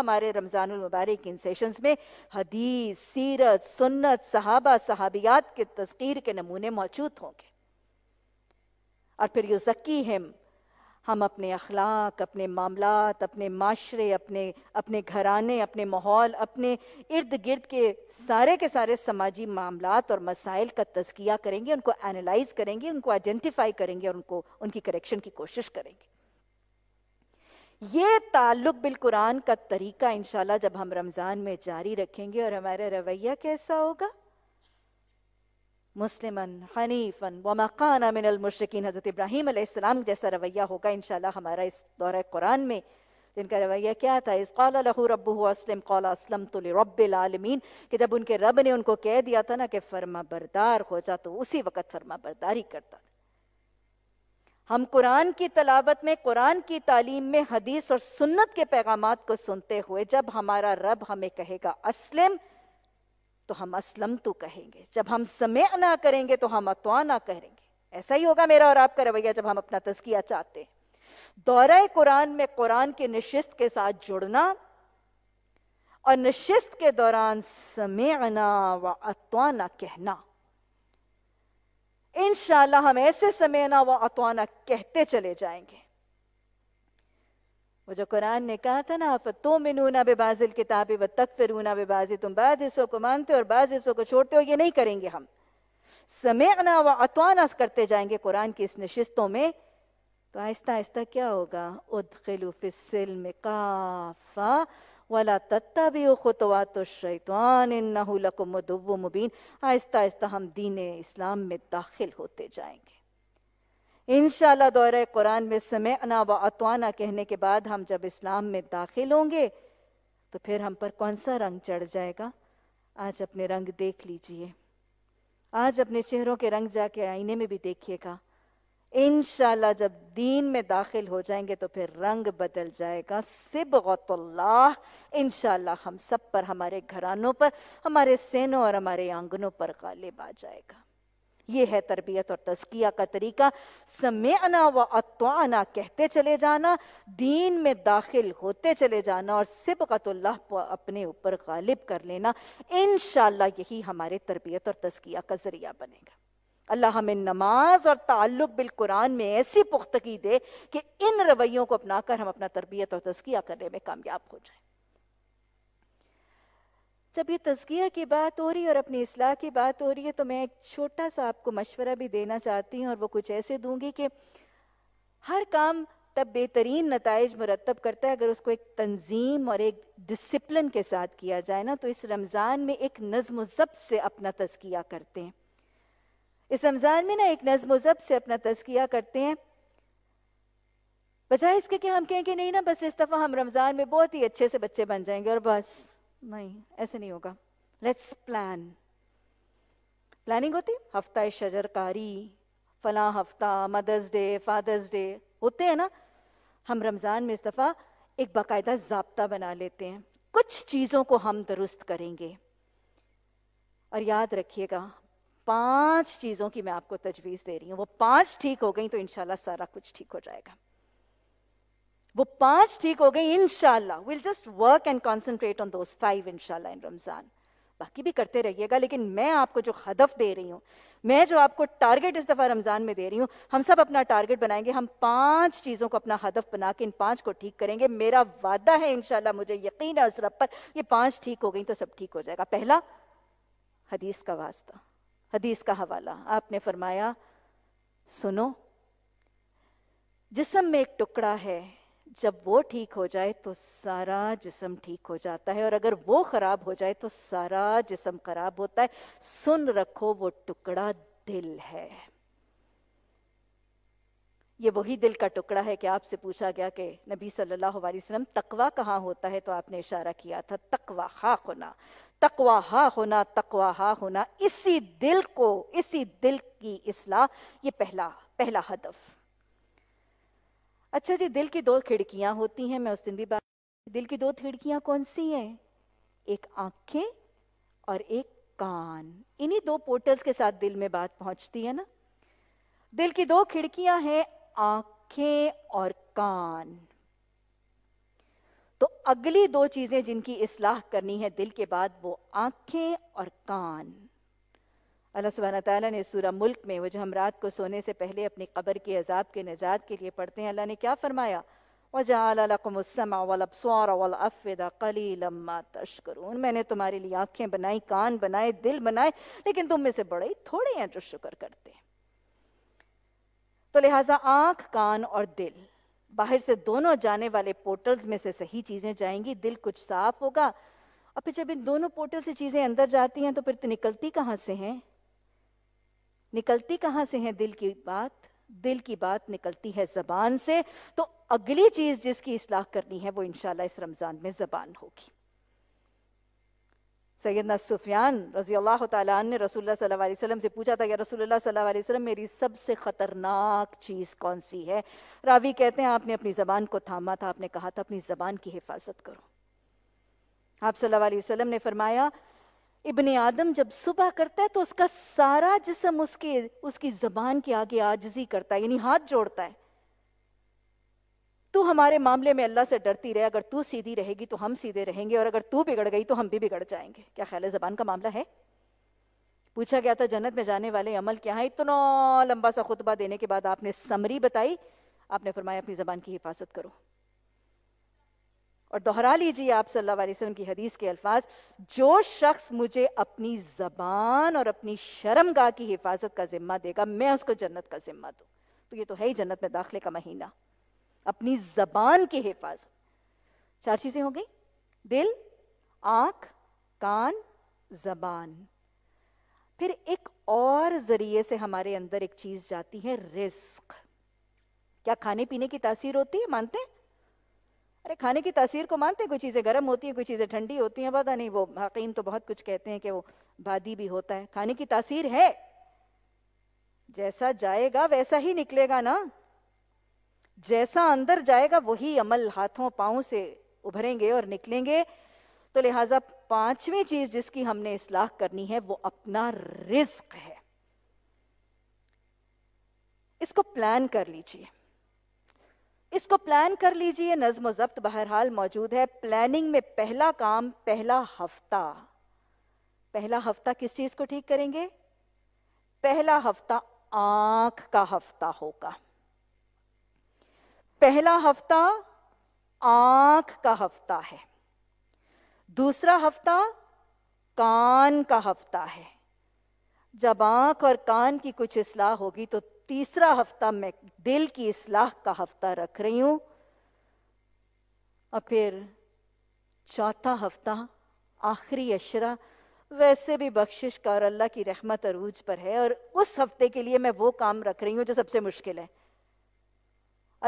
हमारे रमज़ानमबारक इन सेशन में हदीस सीरत सुन्नत सहाबा सहाबियात के तस्कीर के नमूने मौजूद होंगे और फिर युजक्की हिम हम अपने अखलाक अपने मामला अपने माशरे अपने अपने घराने अपने माहौल अपने इर्द गिर्द के सारे के सारे समाजी मामला और मसाइल का तस्किया करेंगे उनको एनालाइज करेंगे उनको आइडेंटिफाई करेंगे और उनको उनकी करेक्शन की कोशिश करेंगे ये ताल्लुक बिल कुरान का तरीका इंशाल्लाह जब हम रमज़ान में जारी रखेंगे और हमारा रवैया कैसा होगा मुस्लिमन हनीफन वमकाना मिनल मुशरकिन हज़रत इब्राहिम अलैहिस्सलाम जैसा रवैया होगा इन हमारा इस दौर कुरान में जिनका रवैया क्या था इस कौल लहू रबू असलम कौल असलम तो रबालमीन कि जब उनके रब ने उनको कह दिया था ना कि फर्मा बरदार हो जा तो उसी वक्त फर्मा बरदारी करता था हम कुरान की तलावत में कुरान की तालीम में हदीस और सुन्नत के पैगाम को सुनते हुए जब हमारा रब हमें कहेगा असलम तो हम असलम तो कहेंगे जब हम समय ना करेंगे तो हम अतवा ना करेंगे ऐसा ही होगा मेरा और आपका रवैया जब हम अपना तस्किया चाहते हैं दौरा कुरान में कुरान की निश्चित के साथ जुड़ना और निश्चित के दौरान समय व अतवाना कहना इन हम ऐसे ना व अतवाना कहते चले जाएंगे वो जो कुरान ने कहा था ना फतो मिनूना बेबाजिल किताबे व तक ऊना बेबाजी तुम बाज हिस्सों को मानते हो और बाज हिस्सों को छोड़ते हो ये नहीं करेंगे हम समेना व अतवाना करते जाएंगे कुरान की इस नशिस्तों में तो आहिस्ता आहिस्ता क्या होगा उद फिसल काफा वाला तत्ता भी खुतवा तो शैतान मुबीन आहिस्ता आहिस्ता हम दीन इस्लाम में दाखिल होते जाएंगे इन दौर कुरान में अना व अतवाना कहने के बाद हम जब इस्लाम में दाखिल होंगे तो फिर हम पर कौन सा रंग चढ़ जाएगा आज अपने रंग देख लीजिए आज अपने चेहरों के रंग जाके आईने में भी देखिएगा इन जब दीन में दाखिल हो जाएंगे तो फिर रंग बदल जाएगा सिब गौतुल्लाह इन हम सब पर हमारे घरानों पर हमारे सेनों और हमारे आंगनों पर गालिब आ जाएगा ये है तरबियत और तस्किया का तरीका समय आना व अतवाना कहते चले जाना दीन में दाखिल होते चले जाना और सिबकतुल्लाह अपने ऊपर गालिब कर लेना इन यही हमारे तरबियत और तस्किया का जरिया बनेगा अल्लाह हमें नमाज और ताल्लुक बिल कुरान में ऐसी पुख्तगी दे कि इन रवैयों को अपनाकर हम अपना तरबियत और तस्किया करने में कामयाब हो जाएं जब ये तस्किया की बात हो रही है और अपनी असलाह की बात हो रही है तो मैं एक छोटा सा आपको मशवरा भी देना चाहती हूँ और वो कुछ ऐसे दूंगी कि हर काम तब बेहतरीन नतज मुरतब करता है अगर उसको एक तंजीम और एक डिसिप्लिन के साथ किया जाए ना तो इस रमज़ान में एक नज़म ज़ब्त से अपना तजकिया करते हैं इस रमज़ान में ना एक नज़म ज़ब्त से अपना तस्किया करते हैं बजाय इसके कि हम कहें कि नहीं ना बस इस दफ़ा हम रमज़ान में बहुत ही अच्छे से बच्चे बन जाएंगे और बस नहीं ऐसे नहीं होगा लेट्स प्लान प्लानिंग होती हफ्ता शजरकारी फला हफ्ता मदर्स डे फादर्स डे होते हैं ना हम रमज़ान में इस दफ़ा एक बाकायदा जब्ता बना लेते हैं कुछ चीज़ों को हम दुरुस्त करेंगे और याद रखिएगा पांच चीज़ों की मैं आपको तजवीज़ दे रही हूँ वो पांच ठीक हो गई तो इनशाला सारा कुछ ठीक हो जाएगा वो पांच ठीक हो गई इनशाला will just work and concentrate on those five इनशाला इन रमजान बाकी भी करते रहिएगा लेकिन मैं आपको जो हदफ दे रही हूँ मैं जो आपको टारगेट इस दफ़ा रमज़ान में दे रही हूँ हम सब अपना टारगेट बनाएंगे हम पांच चीज़ों को अपना हदफ बना के इन पांच को ठीक करेंगे मेरा वादा है इनशाला मुझे यकीन है उस रब पर ये पांच ठीक हो गई तो सब ठीक हो जाएगा पहला हदीस का वास्ता हदीस का हवाला आपने फरमाया सुनो जिसम में एक टुकड़ा है जब वो ठीक हो जाए तो सारा जिसम ठीक हो जाता है और अगर वो खराब हो जाए तो सारा जिसम खराब होता है सुन रखो वो टुकड़ा दिल है ये वही दिल का टुकड़ा है कि आपसे पूछा गया कि नबी सल्लल्लाहु अलैहि वसल्लम तकवा कहाँ होता है तो आपने इशारा किया था तकवा हा होना तकवा हा होना तकवा हा होना इसी दिल को इसी दिल की इसलाह ये पहला पहला हदफ अच्छा जी दिल की दो खिड़कियां होती हैं मैं उस दिन भी बात दिल की दो खिड़कियां कौन सी हैं एक आंखें और एक कान इन्हीं दो पोर्टल्स के साथ दिल में बात पहुंचती है ना दिल की दो खिड़कियां हैं आंखें और कान तो अगली दो चीजें जिनकी इसलाह करनी है दिल के बाद वो आंखें और कान अल्लाह सुबहाना ताली ने सूरा मुल्क में वो जो हम रात को सोने से पहले अपनी कब्र के अजाब के निजात के लिए पढ़ते हैं अल्लाह ने क्या फरमाया मैंने तुम्हारे लिए आंखें बनाई कान बनाए दिल बनाए लेकिन तुम में से बड़े थोड़े हैं जो शुक्र करते हैं तो लिहाजा आंख कान और दिल बाहर से दोनों जाने वाले पोर्टल्स में से सही चीज़ें जाएंगी दिल कुछ साफ होगा और फिर जब इन दोनों पोर्टल से चीज़ें अंदर जाती हैं तो फिर तो निकलती कहाँ से हैं निकलती कहां से है दिल की बात दिल की बात निकलती है जबान से तो अगली चीज जिसकी इसलाह करनी है वो इनशाला इस रमजान में जबान होगी सैदना सुफियान रजी अल्लाह ने रसोल्ला से पूछा था कि रसोल्ला मेरी सबसे ख़तरनाक चीज़ कौन सी है रावी कहते हैं आपने अपनी ज़बान को थामा था आपने कहा था अपनी ज़बान की हिफाजत करो आप सल्लल्लाहु ने फरमाया इबन आदम जब सुबह करता है तो उसका सारा जिसम उसके उसकी जबान के आगे आजजी करता है यानी हाथ जोड़ता है तू हमारे मामले में अल्लाह से डरती रहे अगर तू सीधी रहेगी तो हम सीधे रहेंगे और अगर तू बिगड़ गई तो हम भी बिगड़ जाएंगे क्या ख्याल है जबान का मामला है पूछा गया था जन्नत में जाने वाले अमल क्या है इतना लंबा सा खुतबा देने के बाद आपने समरी बताई आपने फरमाया अपनी जबान की हिफाजत करो और दोहरा लीजिए आप सल्लल्लाहु अलैहि वसल्लम की हदीस के अल्फाज जो शख्स मुझे अपनी जबान और अपनी शर्मगाह की हिफाजत का जिम्मा देगा मैं उसको जन्नत का जिम्मा दूँ तो ये तो है ही जन्नत में दाखिले का महीना अपनी जबान की हिफाजत चार चीजें हो गई दिल आंख कान जबान फिर एक और जरिए से हमारे अंदर एक चीज जाती है रिस्क क्या खाने पीने की तासीर होती है मानते हैं अरे खाने की तासीर को मानते हैं कोई चीज़ें गर्म होती हैं कोई चीज़ें ठंडी होती हैं पता नहीं वो हकीम तो बहुत कुछ कहते हैं कि वो भादी भी होता है खाने की तासीर है जैसा जाएगा वैसा ही निकलेगा ना जैसा अंदर जाएगा वही अमल हाथों पाओ से उभरेंगे और निकलेंगे तो लिहाजा पांचवी चीज जिसकी हमने इसलाह करनी है वो अपना रिस्क है इसको प्लान कर लीजिए इसको प्लान कर लीजिए नज्म जब्त बहरहाल मौजूद है प्लानिंग में पहला काम पहला हफ्ता पहला हफ्ता किस चीज को ठीक करेंगे पहला हफ्ता आंख का हफ्ता होगा पहला हफ्ता आंख का हफ्ता है दूसरा हफ्ता कान का हफ्ता है जब आंख और कान की कुछ इसलाह होगी तो तीसरा हफ्ता मैं दिल की इसलाह का हफ्ता रख रही हूं और फिर चौथा हफ्ता आखिरी अशरा वैसे भी बख्शिश का और अल्लाह की रहमत अरूज पर है और उस हफ्ते के लिए मैं वो काम रख रही हूं जो सबसे मुश्किल है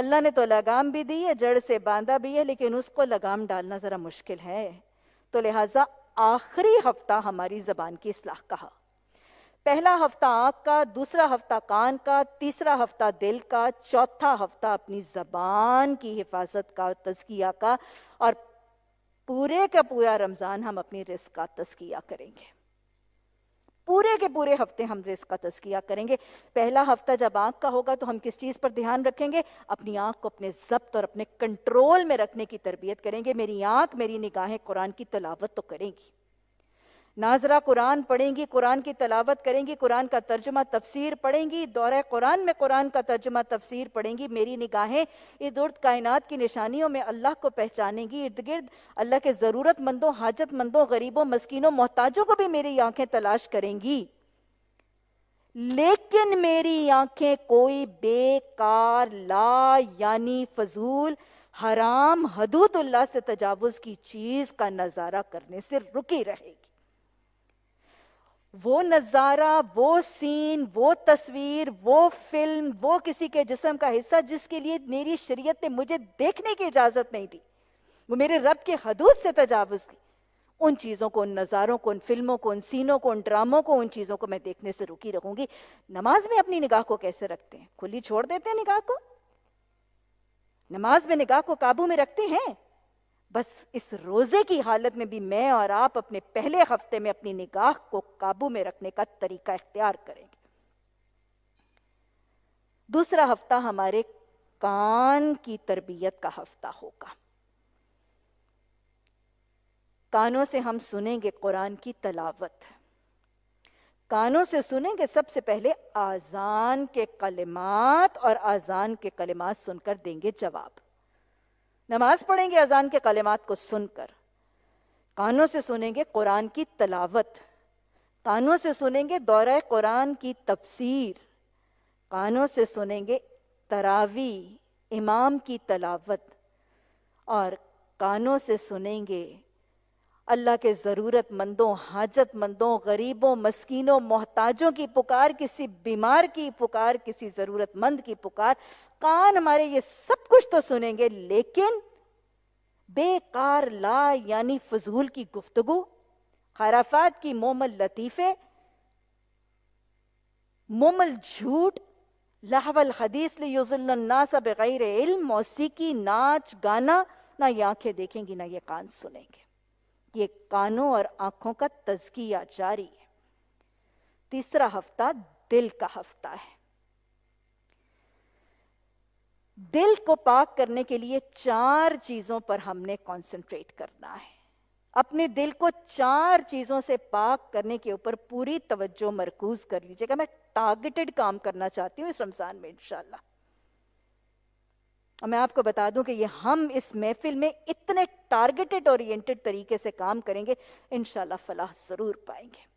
अल्लाह ने तो लगाम भी दी है जड़ से बांधा भी है लेकिन उसको लगाम डालना ज़रा मुश्किल है तो लिहाजा आखिरी हफ्ता हमारी जबान की इसलाह कहा पहला हफ्ता आँख का दूसरा हफ्ता कान का तीसरा हफ्ता दिल का चौथा हफ्ता अपनी जबान की हिफाजत का तस्किया का और पूरे का पूरा रमज़ान हम अपनी रिस्क का तस्किया करेंगे पूरे के पूरे हफ्ते हम रिस्क का तस्किया करेंगे पहला हफ्ता जब आंख का होगा तो हम किस चीज़ पर ध्यान रखेंगे अपनी आंख को अपने जब्त और अपने कंट्रोल में रखने की तरबियत करेंगे मेरी आँख मेरी निगाहें कुरान की तलावत तो करेंगी नाजरा कुरान पढ़ेंगी कुरान की तलावत करेंगी कुरान का तर्जमा तफसीर पढ़ेंगी दौर कुरान में कुरान का तर्जमा तफसीर पढ़ेंगी मेरी निगाहें इर्द उर्द कायनात की निशानियों में अल्लाह को पहचानेंगी इर्द गिर्द अल्लाह के ज़रूरतमंदों हाजतमंदों गरीबों मस्किनों मोहताजों को भी मेरी आंखें तलाश करेंगी लेकिन मेरी आंखें कोई बेकार ला यानी फजूल हराम हदूदुल्ला से तजावुज की चीज का नजारा करने से रुकी रहेगी वो नज़ारा वो सीन वो तस्वीर वो फिल्म वो किसी के जिसम का हिस्सा जिसके लिए मेरी शरीयत ने मुझे देखने की इजाज़त नहीं दी वो मेरे रब के हदूद से तजावज़ की उन चीज़ों को उन नज़ारों को उन फिल्मों को उन सीनों को उन ड्रामों को उन चीज़ों को मैं देखने से रुकी रहूंगी नमाज में अपनी निगाह को कैसे रखते हैं खुली छोड़ देते हैं निगाह को नमाज में निगाह को काबू में रखते हैं बस इस रोज़े की हालत में भी मैं और आप अपने पहले हफ्ते में अपनी निगाह को काबू में रखने का तरीका इख्तियार करेंगे दूसरा हफ्ता हमारे कान की तरबियत का हफ्ता होगा कानों से हम सुनेंगे कुरान की तलावत कानों से सुनेंगे सबसे पहले आज़ान के कलिमात और आज़ान के कलिमात सुनकर देंगे जवाब नमाज पढ़ेंगे अजान के कलिमात को सुनकर कानों से सुनेंगे कुरान की तलावत कानों से सुनेंगे दौर कुरान की तफसीर कानों से सुनेंगे तरावी इमाम की तलावत और कानों से सुनेंगे अल्लाह के ज़रूरतमंदों हाजतमंदों गरीबों मस्किनों मोहताजों की पुकार किसी बीमार की पुकार किसी ज़रूरतमंद की पुकार कान हमारे ये सब कुछ तो सुनेंगे लेकिन बेकार ला यानी फजूल की गुफ्तगु खराफात की मोमल लतीफ़े मोमल झूठ लाहवल हदीस युजलनासा बग़ैर इल्म मौसीकी नाच गाना ना ये आंखें देखेंगी ना ये कान सुनेंगे ये कानों और आंखों का तजकिया जारी है तीसरा हफ्ता दिल का हफ्ता है दिल को पाक करने के लिए चार चीजों पर हमने कंसंट्रेट करना है अपने दिल को चार चीजों से पाक करने के ऊपर पूरी तवज्जो मरकूज कर लीजिएगा मैं टारगेटेड काम करना चाहती हूँ इस रमजान में इंशाला और मैं आपको बता दूं कि ये हम इस महफिल में इतने टारगेटेड ओरिएंटेड तरीके से काम करेंगे इन फलाह जरूर पाएंगे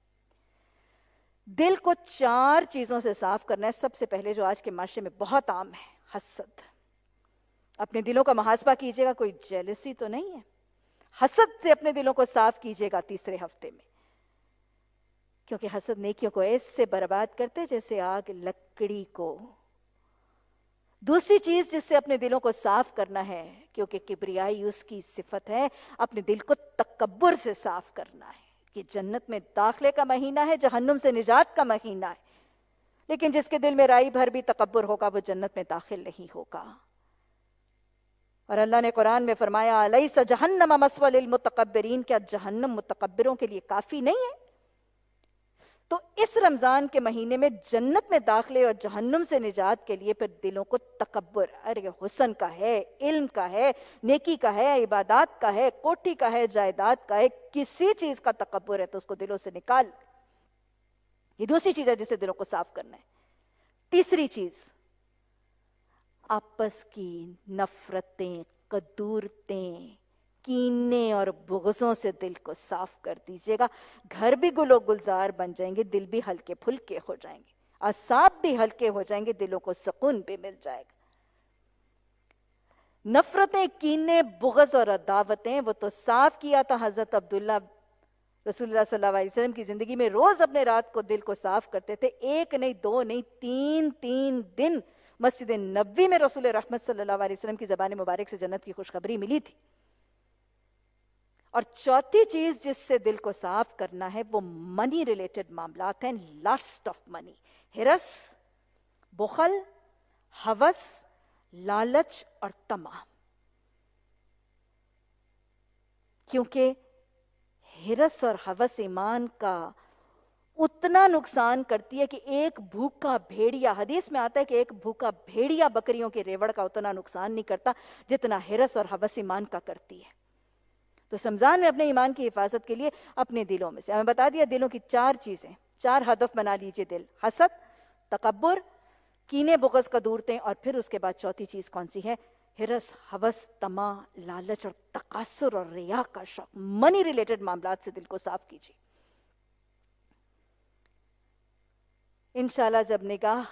दिल को चार चीजों से साफ करना है सबसे पहले जो आज के माशरे में बहुत आम है हसद अपने दिलों का मुहासबा कीजिएगा कोई जेलसी तो नहीं है हसद से अपने दिलों को साफ कीजिएगा तीसरे हफ्ते में क्योंकि हसद नेकियों को ऐसे बर्बाद करते जैसे आग लकड़ी को दूसरी चीज जिससे अपने दिलों को साफ करना है क्योंकि किबरियाई उसकी सिफत है अपने दिल को तकबर से साफ करना है कि जन्नत में दाखिले का महीना है जहन्नुम से निजात का महीना है लेकिन जिसके दिल में राई भर भी तकबर होगा वो जन्नत में दाखिल नहीं होगा और अल्लाह ने कुरान में फरमाया अलई सा जहन्नम मसवलमतकबरीन क्या जहन्नम मुतकबरों के लिए काफ़ी नहीं है तो इस रमजान के महीने में जन्नत में दाखिले और जहन्नुम से निजात के लिए फिर दिलों को तकबर अरे हुसन का है इल्म का है नेकी का है इबादत का है कोठी का है जायदाद का है किसी चीज का तकबर है तो उसको दिलों से निकाल ये दूसरी चीज है जिसे दिलों को साफ करना है तीसरी चीज आपस की नफरतें कदूरतें कीने और बुगजों से दिल को साफ कर दीजिएगा घर भी गुलो गुलजार बन जाएंगे दिल भी हल्के फुलके हो जाएंगे असाब भी हल्के हो जाएंगे दिलों को सुकून भी मिल जाएगा नफरतें कीने बुगज और अदावतें वो तो साफ किया था हजरत अब्दुल्ला रसूलुल्लाह सल्लल्लाहु अलैहि वसल्लम की जिंदगी में रोज अपने रात को दिल को साफ करते थे एक नहीं दो नहीं तीन तीन दिन मस्जिद नबी में रसूल रहमत सल्लल्लाहु अलैहि वसल्लम की जबान मुबारक से जन्नत की खुशखबरी मिली थी और चौथी चीज जिससे दिल को साफ करना है वो मनी रिलेटेड मामला हैं लस्ट ऑफ मनी हिरस बुखल हवस लालच और तमा क्योंकि हिरस और हवस ईमान का उतना नुकसान करती है कि एक भूखा भेड़िया हदीस में आता है कि एक भूखा भेड़िया बकरियों के रेवड़ का उतना नुकसान नहीं करता जितना हिरस और हवस ईमान का करती है तो समझान में अपने ईमान की हिफाजत के लिए अपने दिलों में से हमें बता दिया दिलों की चार चीज़ें चार हदफ बना लीजिए दिल हसत तकबर कीने बुगज दूरते और फिर उसके बाद चौथी चीज़ कौन सी है हिरस हवस तमा लालच और तकासुर और रिया का शौक मनी रिलेटेड मामला से दिल को साफ कीजिए इनशाला जब निगाह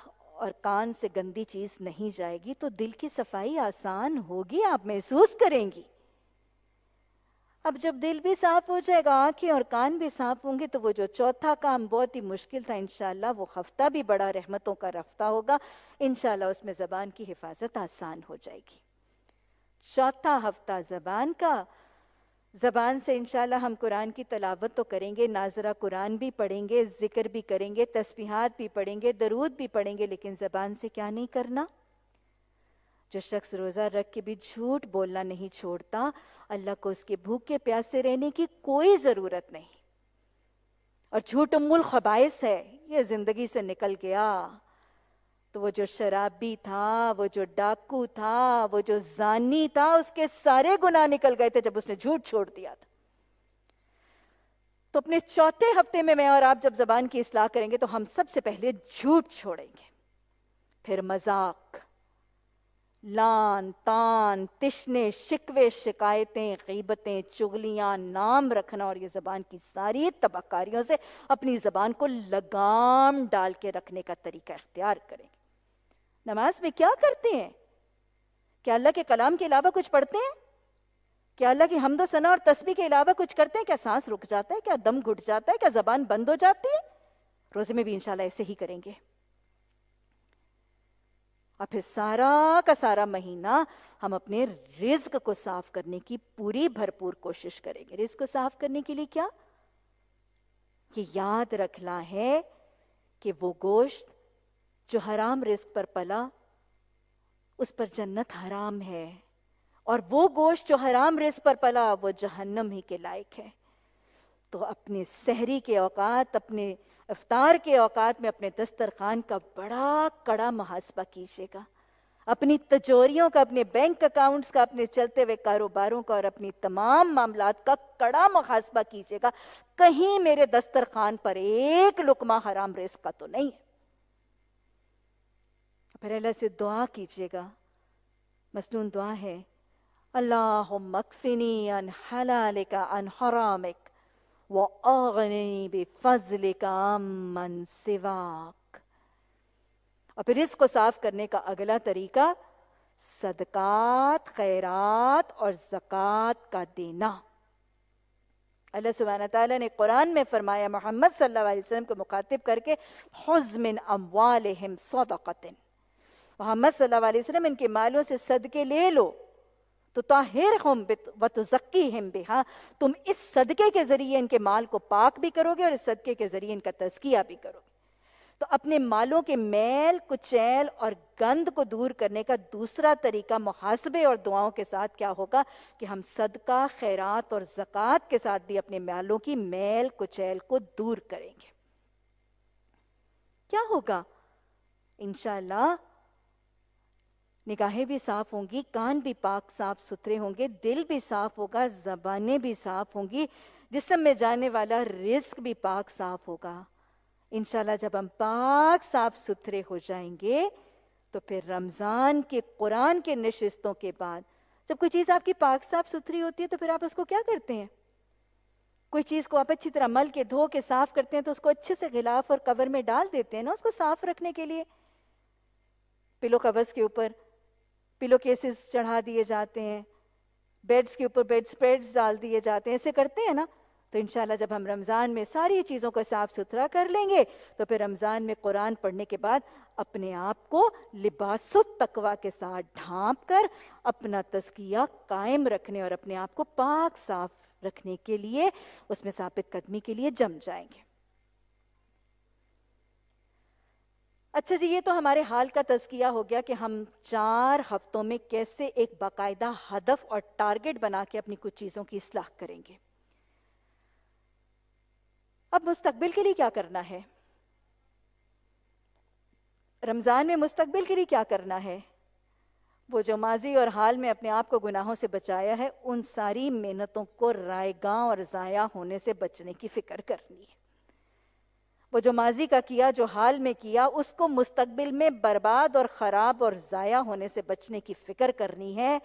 और कान से गंदी चीज नहीं जाएगी तो दिल की सफाई आसान होगी आप महसूस करेंगी अब जब दिल भी साफ हो जाएगा आंखें और कान भी साफ होंगे तो वो जो चौथा काम बहुत ही मुश्किल था इनशाला वो हफ्ता भी बड़ा रहमतों का रफ्ता होगा इनशाला उसमें ज़बान की हिफाजत आसान हो जाएगी चौथा हफ्ता ज़बान का ज़बान से इनशाला हम कुरान की तलावत तो करेंगे नाजरा कुरान भी पढ़ेंगे ज़िक्र भी करेंगे तस्बीहात भी पढ़ेंगे दरूद भी पढ़ेंगे लेकिन ज़बान से क्या नहीं करना जो शख्स रोज़ा रख के भी झूठ बोलना नहीं छोड़ता अल्लाह को उसके भूखे प्यासे रहने की कोई ज़रूरत नहीं और झूठ अमूल खबाइस है ये ज़िंदगी से निकल गया तो वो जो शराबी था वो जो डाकू था वो जो जानी था उसके सारे गुनाह निकल गए थे जब उसने झूठ छोड़ दिया था तो अपने चौथे हफ्ते में मैं और आप जब जबान की असलाह करेंगे तो हम सबसे पहले झूठ छोड़ेंगे फिर मजाक लान तान तिशने शिकवे शिकायतें गीबतें चुगलियां नाम रखना और ये ज़बान की सारी तबाहकारियों से अपनी ज़बान को लगाम डाल के रखने का तरीका इख्तियार करें नमाज में क्या करते हैं क्या अल्लाह के कलाम के अलावा कुछ पढ़ते हैं क्या अल्लाह की हमदोसना सना और तस्बी के अलावा कुछ करते हैं क्या सांस रुक जाता है क्या दम घुट जाता है क्या जबान बंद हो जाती है रोजे में भी इंशाल्लाह ऐसे ही करेंगे और फिर सारा का सारा महीना हम अपने रिस्क को साफ करने की पूरी भरपूर कोशिश करेंगे रिस्क को साफ करने के लिए क्या कि याद रखना है कि वो गोश्त जो हराम रिस्क पर पला उस पर जन्नत हराम है और वो गोश्त जो हराम रिस्क पर पला वो जहन्नम ही के लायक है तो अपने सहरी के औकात अपने अफतार के औकात में अपने दस्तरखान का बड़ा कड़ा मुहासबा कीजिएगा अपनी तजोरियों का अपने बैंक अकाउंट्स का अपने चलते हुए कारोबारों का और अपनी तमाम मामला का कड़ा मुहासबा कीजिएगा कहीं मेरे दस्तरखान पर एक लुकमा हराम रेस का तो नहीं है फिर अल्लाह से दुआ कीजिएगा मसनून दुआ है अल्लाह मकफिनी अन हलालिका अन हरामिक व अगनी बेफजल का मन सिवाक और फिर इसको साफ करने का अगला तरीका सदकात खैरात और जक़ात का देना अल्लाह सुबहाना तला ने कुरान में फरमाया मोहम्मद सल्लल्लाहु अलैहि वसल्लम को मुखातिब करके हजमिन अमवाल सौदक़िन मोहम्मद सल्लल्लाहु अलैहि वसल्लम इनके मालों से सदके ले लो तो ताहिर हम व जक्की हम बेहा तुम इस सदक़े के ज़रिए इनके माल को पाक भी करोगे और इस सदक़े के ज़रिए इनका तजकिया भी करोगे तो अपने मालों के मैल कुचैल और गंद को दूर करने का दूसरा तरीका मुहासबे और दुआओं के साथ क्या होगा कि हम सदका खैरात और जक़ात के साथ भी अपने मालों की मैल कुचैल को दूर करेंगे क्या होगा इनशाला निगाहें भी साफ होंगी कान भी पाक साफ सुथरे होंगे दिल भी साफ होगा जबानें भी साफ होंगी जिसम में जाने वाला रिस्क भी पाक साफ होगा इनशाला जब हम पाक साफ सुथरे हो जाएंगे तो फिर रमज़ान के कुरान के नशिस्तों के बाद जब कोई चीज़ आपकी पाक साफ सुथरी होती है तो फिर आप उसको क्या करते हैं कोई चीज़ को आप अच्छी तरह मल के धो के साफ करते हैं तो उसको अच्छे से गिलाफ और कवर में डाल देते हैं ना उसको साफ रखने के लिए पिलो कवर्स के ऊपर पिलो केसेस चढ़ा दिए जाते हैं बेड्स के ऊपर बेड स्प्रेड्स डाल दिए जाते हैं ऐसे करते हैं ना तो इनशाला जब हम रमज़ान में सारी चीज़ों को साफ सुथरा कर लेंगे तो फिर रमज़ान में कुरान पढ़ने के बाद अपने आप को लिबास तकवा के साथ ढांप कर अपना तस्किया कायम रखने और अपने आप को पाक साफ रखने के लिए उसमें साबित कदमी के लिए जम जाएंगे अच्छा जी ये तो हमारे हाल का तस्किया हो गया कि हम चार हफ्तों में कैसे एक बाकायदा हदफ और टारगेट बना के अपनी कुछ चीज़ों की इसलाह करेंगे अब मुस्तकबिल के लिए क्या करना है रमज़ान में मुस्तकबिल के लिए क्या करना है वो जो माजी और हाल में अपने आप को गुनाहों से बचाया है उन सारी मेहनतों को रायगा और ज़ाया होने से बचने की फ़िक्र करनी है वो जो माजी का किया जो हाल में किया उसको मुस्तबिल में बर्बाद और ख़राब और ज़ाया होने से बचने की फ़िक्र करनी है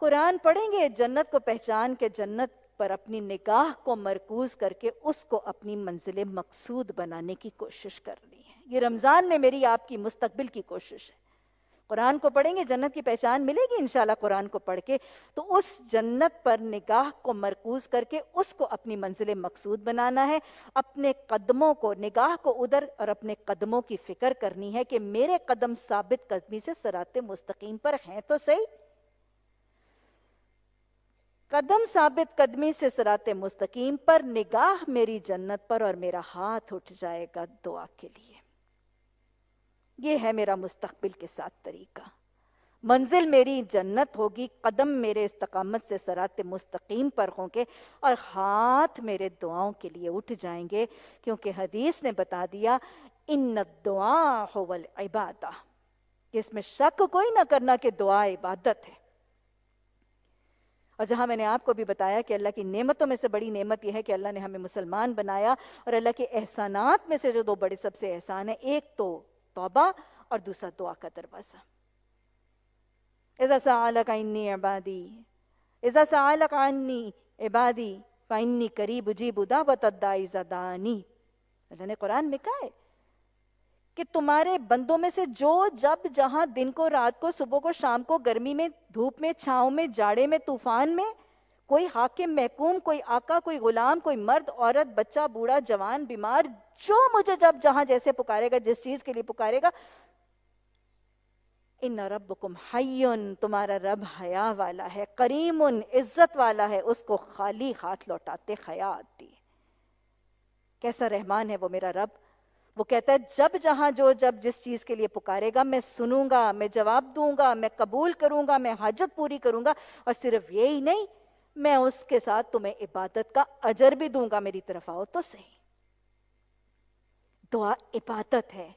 कुरान पढ़ेंगे जन्नत को पहचान के जन्नत पर अपनी निगाह को मरकूज करके उसको अपनी मंजिल मकसूद बनाने की कोशिश करनी है ये रमज़ान में मेरी आपकी मुस्तबिल की कोशिश है कुरान को पढ़ेंगे जन्नत की पहचान मिलेगी इनशाला कुरान को पढ़ के तो उस जन्नत पर निगाह को मरकूज करके उसको अपनी मंजिल मकसूद बनाना है अपने कदमों को निगाह को उधर और अपने कदमों की फिक्र करनी है कि मेरे कदम साबित कदमी से सरात मुस्तकीम पर हैं तो सही कदम साबित कदमी से सरात मुस्तकीम पर निगाह मेरी जन्नत पर और मेरा हाथ उठ जाएगा दुआ के लिए ये है मेरा मुस्तकबिल के साथ तरीका मंजिल मेरी जन्नत होगी कदम मेरे इस्तकामत से सरात मुस्तकीम पर होंगे और हाथ मेरे दुआओं के लिए उठ जाएंगे क्योंकि हदीस ने बता दिया इन दुआ होवल इबादा इसमें शक कोई ना करना कि दुआ इबादत है और जहां मैंने आपको भी बताया कि अल्लाह की नेमतों में से बड़ी नेमत यह है कि अल्लाह ने हमें मुसलमान बनाया और अल्लाह के एहसानात में से जो दो बड़े सबसे एहसान है एक तो तोबा और दूसरा दुआ का दरवाज़ा इज़ा सलक इबादी इज़ा इबादी फ़ाइन्नी करीब जीब उदा व अल्लाह ने कुरान में कहा है कि तुम्हारे बंदों में से जो जब जहां दिन को रात को सुबह को शाम को गर्मी में धूप में छाव में जाड़े में तूफान में कोई हाकिम महकूम कोई आका कोई गुलाम कोई मर्द औरत बच्चा बूढ़ा जवान बीमार जो मुझे जब जहां जैसे पुकारेगा जिस चीज के लिए पुकारेगा इन रब हयन तुम्हारा रब हया वाला है करीम उन इज्जत वाला है उसको खाली हाथ लौटाते हया आती कैसा रहमान है वो मेरा रब वो कहता है जब जहां जो जब जिस चीज के लिए पुकारेगा मैं सुनूंगा मैं जवाब दूंगा मैं कबूल करूंगा मैं हाजत पूरी करूंगा और सिर्फ यही नहीं मैं उसके साथ तुम्हें इबादत का अजर भी दूंगा मेरी तरफ आओ तो सही दुआ इबादत है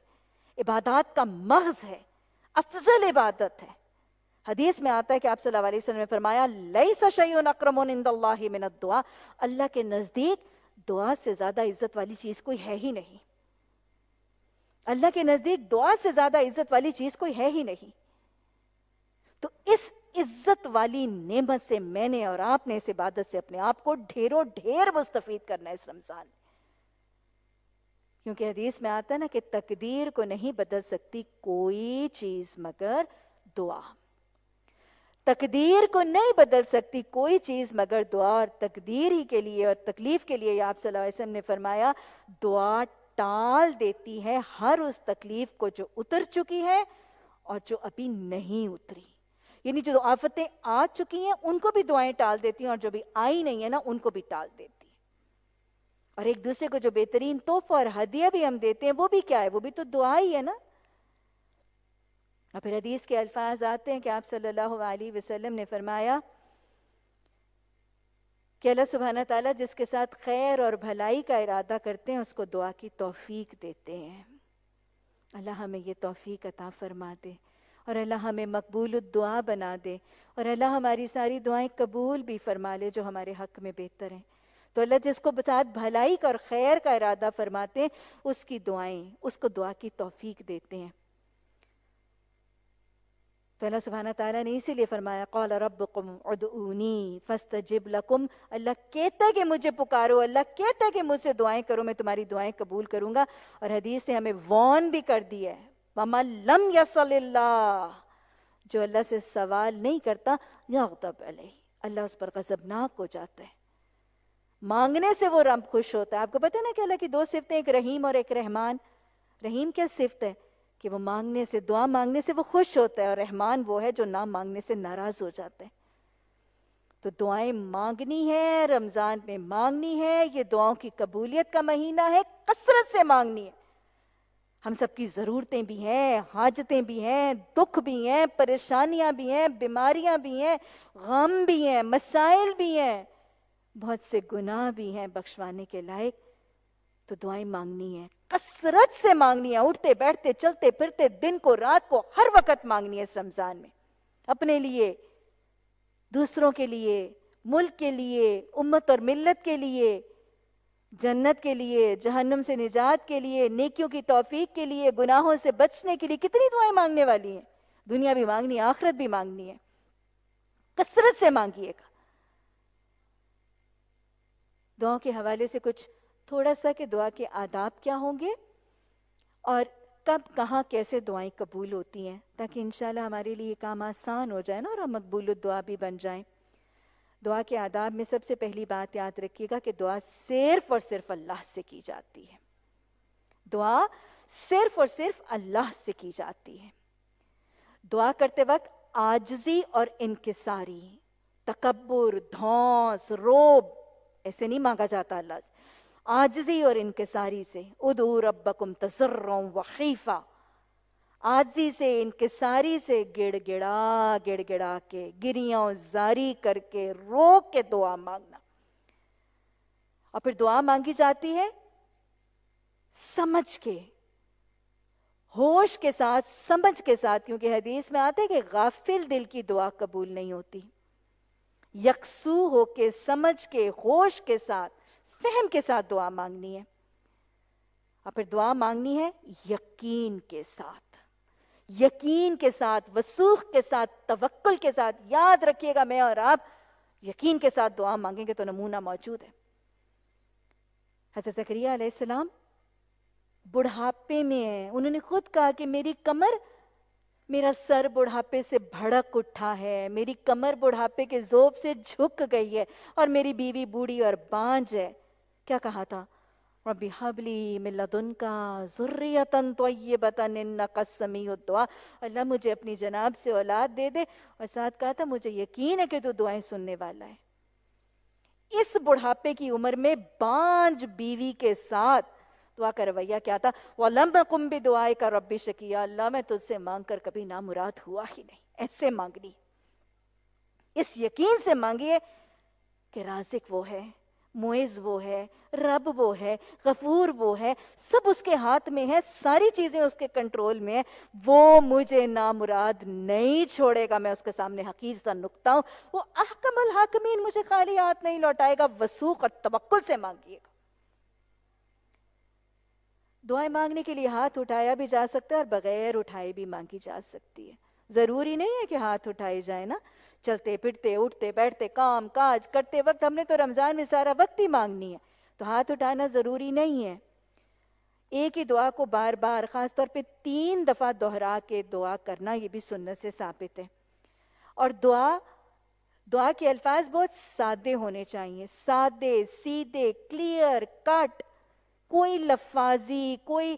इबादत का मगज है अफजल इबादत है हदीस में आता है कि आप सल्लल्लाहु अलैहि वसल्लम ने फरमाया लई सशयन अक्रमन इंदल्लाहि मिनत दुआ अल्लाह के नजदीक दुआ से ज्यादा इज्जत वाली चीज कोई है ही नहीं अल्लाह के नजदीक दुआ से ज्यादा इज्जत वाली चीज कोई है ही नहीं तो इस इज्जत वाली नेमत से मैंने और आपने इस इबादत से अपने आप को ढेरों ढेर मुस्तफीद करना है इस रमजान क्योंकि हदीस में आता है ना कि तकदीर को नहीं बदल सकती कोई चीज मगर दुआ तकदीर को नहीं बदल सकती कोई चीज मगर दुआ और तकदीर ही के लिए और तकलीफ के लिए आप सल्लल्लाहु ने फरमाया दुआ टाल देती है हर उस तकलीफ को जो उतर चुकी है और जो अभी नहीं उतरी यानी जो आफतें आ चुकी हैं उनको भी दुआएं टाल देती हैं और जो भी आई नहीं है ना उनको भी टाल देती हैं और एक दूसरे को जो बेहतरीन तोहफा और हदिया भी हम देते हैं वो भी क्या है वो भी तो दुआ ही है ना और फिर हदीस के अल्फाज आते हैं कि आप सल्लल्लाहु अलैहि वसल्लम ने फरमाया कि अल्लाह सुबहाना ताला जिसके साथ खैर और भलाई का इरादा करते हैं उसको दुआ की तौफीक देते हैं अल्लाह हमें ये तौफीक अता फरमा दे और अल्लाह हमें मकबूल दुआ बना दे और अल्लाह हमारी सारी दुआएं कबूल भी फरमा ले जो हमारे हक में बेहतर हैं तो अल्लाह जिसको बसात भलाई का और खैर का इरादा फरमाते हैं उसकी दुआएं उसको दुआ की तोफीक देते हैं तो अल्लाह सुबहाना तला ने इसीलिए फरमाया कौल रबकुम उदऊनी फस्त जिब लकुम अल्लाह कहता है कि मुझे पुकारो अल्लाह कहता है कि मुझसे दुआएं करो मैं तुम्हारी दुआएं कबूल करूंगा और हदीस ने हमें वॉन भी कर दिया है वमलम यसल्ला जो अल्लाह से सवाल नहीं करता यागतब अलही अल्लाह उस पर गजबनाक हो जाता है मांगने से वो रब खुश होता है आपको पता है ना कि अल्लाह की दो सिफतें एक रहीम और एक रहमान रहीम क्या सिफत है कि वो मांगने से दुआ मांगने से वो खुश होता है और रहमान वो है जो ना मांगने से नाराज हो जाते हैं तो दुआएं मांगनी है रमज़ान में मांगनी है ये दुआओं की कबूलियत का महीना है कसरत से मांगनी है हम सबकी ज़रूरतें भी हैं हाजतें भी हैं दुख भी हैं परेशानियां भी हैं बीमारियां भी हैं गम भी हैं मसाइल भी हैं बहुत से गुनाह भी हैं बख्शवाने के लायक तो दुआएं मांगनी है कसरत से मांगनी है उठते बैठते चलते फिरते दिन को रात को हर वक्त मांगनी है इस रमज़ान में अपने लिए दूसरों के लिए मुल्क के लिए उम्मत और मिल्लत के लिए जन्नत के लिए जहन्नम से निजात के लिए नेकियों की तोफीक के लिए गुनाहों से बचने के लिए कितनी दुआएं मांगने वाली हैं दुनिया भी मांगनी है आखरत भी मांगनी है कसरत से मांगिएगा दुआ के हवाले से कुछ थोड़ा सा कि दुआ के आदाब क्या होंगे और कब कहाँ कैसे दुआएं कबूल होती हैं ताकि इंशाल्लाह हमारे लिए काम आसान हो जाए ना और हम मकबूल दुआ भी बन जाएं दुआ के आदाब में सबसे पहली बात याद रखिएगा कि दुआ सिर्फ और सिर्फ अल्लाह से की जाती है दुआ सिर्फ और सिर्फ अल्लाह से की जाती है दुआ करते वक्त आजजी और इनकिसारी तकबर धौस रोब ऐसे नहीं मांगा जाता अल्लाह से आजजी और इनकिसारी से उदू अब्बकुम तजर्रों वकीफ़ा आजी से सारी से गिड़गिड़ा गिड़गिड़ा के गिरिया जारी करके रो के दुआ मांगना और फिर दुआ मांगी जाती है समझ के होश के साथ समझ के साथ क्योंकि हदीस में आते हैं कि गाफिल दिल की दुआ कबूल नहीं होती यकसू होके समझ के होश के साथ फहम के साथ दुआ मांगनी है और फिर दुआ मांगनी है यकीन के साथ यकीन के साथ वसूख के साथ तवक्ल के साथ याद रखिएगा मैं और आप यकीन के साथ दुआ मांगेंगे तो नमूना मौजूद है हजरत जक्रिया बुढ़ापे में है उन्होंने खुद कहा कि मेरी कमर मेरा सर बुढ़ापे से भड़क उठा है मेरी कमर बुढ़ापे के जोब से झुक गई है और मेरी बीवी बूढ़ी और बांझ है क्या कहा था रबी हबली मिल्लदन का ज़ुर्रियतन तय्यबतन इन्नका समीउ दुआ अल्लाह मुझे अपनी जनाब से औलाद दे दे और साथ कहा था मुझे यकीन है कि तू दुआएं सुनने वाला है इस बुढ़ापे की उम्र में बांझ बीवी के साथ दुआ का रवैया क्या था वलम कुंभ दुआए का रब्बी शकिया अल्लाह मैं तुझसे मांग कर कभी ना मुराद हुआ ही नहीं ऐसे मांगनी इस यकीन से मांगिए कि राजिक वो है मोइज वो है रब वो है गफूर वो है सब उसके हाथ में है सारी चीज़ें उसके कंट्रोल में है वो मुझे नामुराद नहीं छोड़ेगा मैं उसके सामने हकीर सा नुकता हूँ वो अहकमल हाकमीन मुझे खाली हाथ नहीं लौटाएगा वसूख और तबक्ल से मांगिएगा दुआएं मांगने के लिए हाथ उठाया भी जा सकता है और बगैर उठाए भी मांगी जा सकती है ज़रूरी नहीं है कि हाथ उठाए जाए ना चलते फिरते उठते बैठते काम काज करते वक्त हमने तो रमज़ान में सारा वक्त ही मांगनी है तो हाथ उठाना ज़रूरी नहीं है एक ही दुआ को बार बार ख़ास तौर पे तीन दफ़ा दोहरा के दुआ करना ये भी सुनने से साबित है और दुआ दुआ के अल्फाज बहुत सादे होने चाहिए सादे सीधे क्लियर कट कोई लफाजी कोई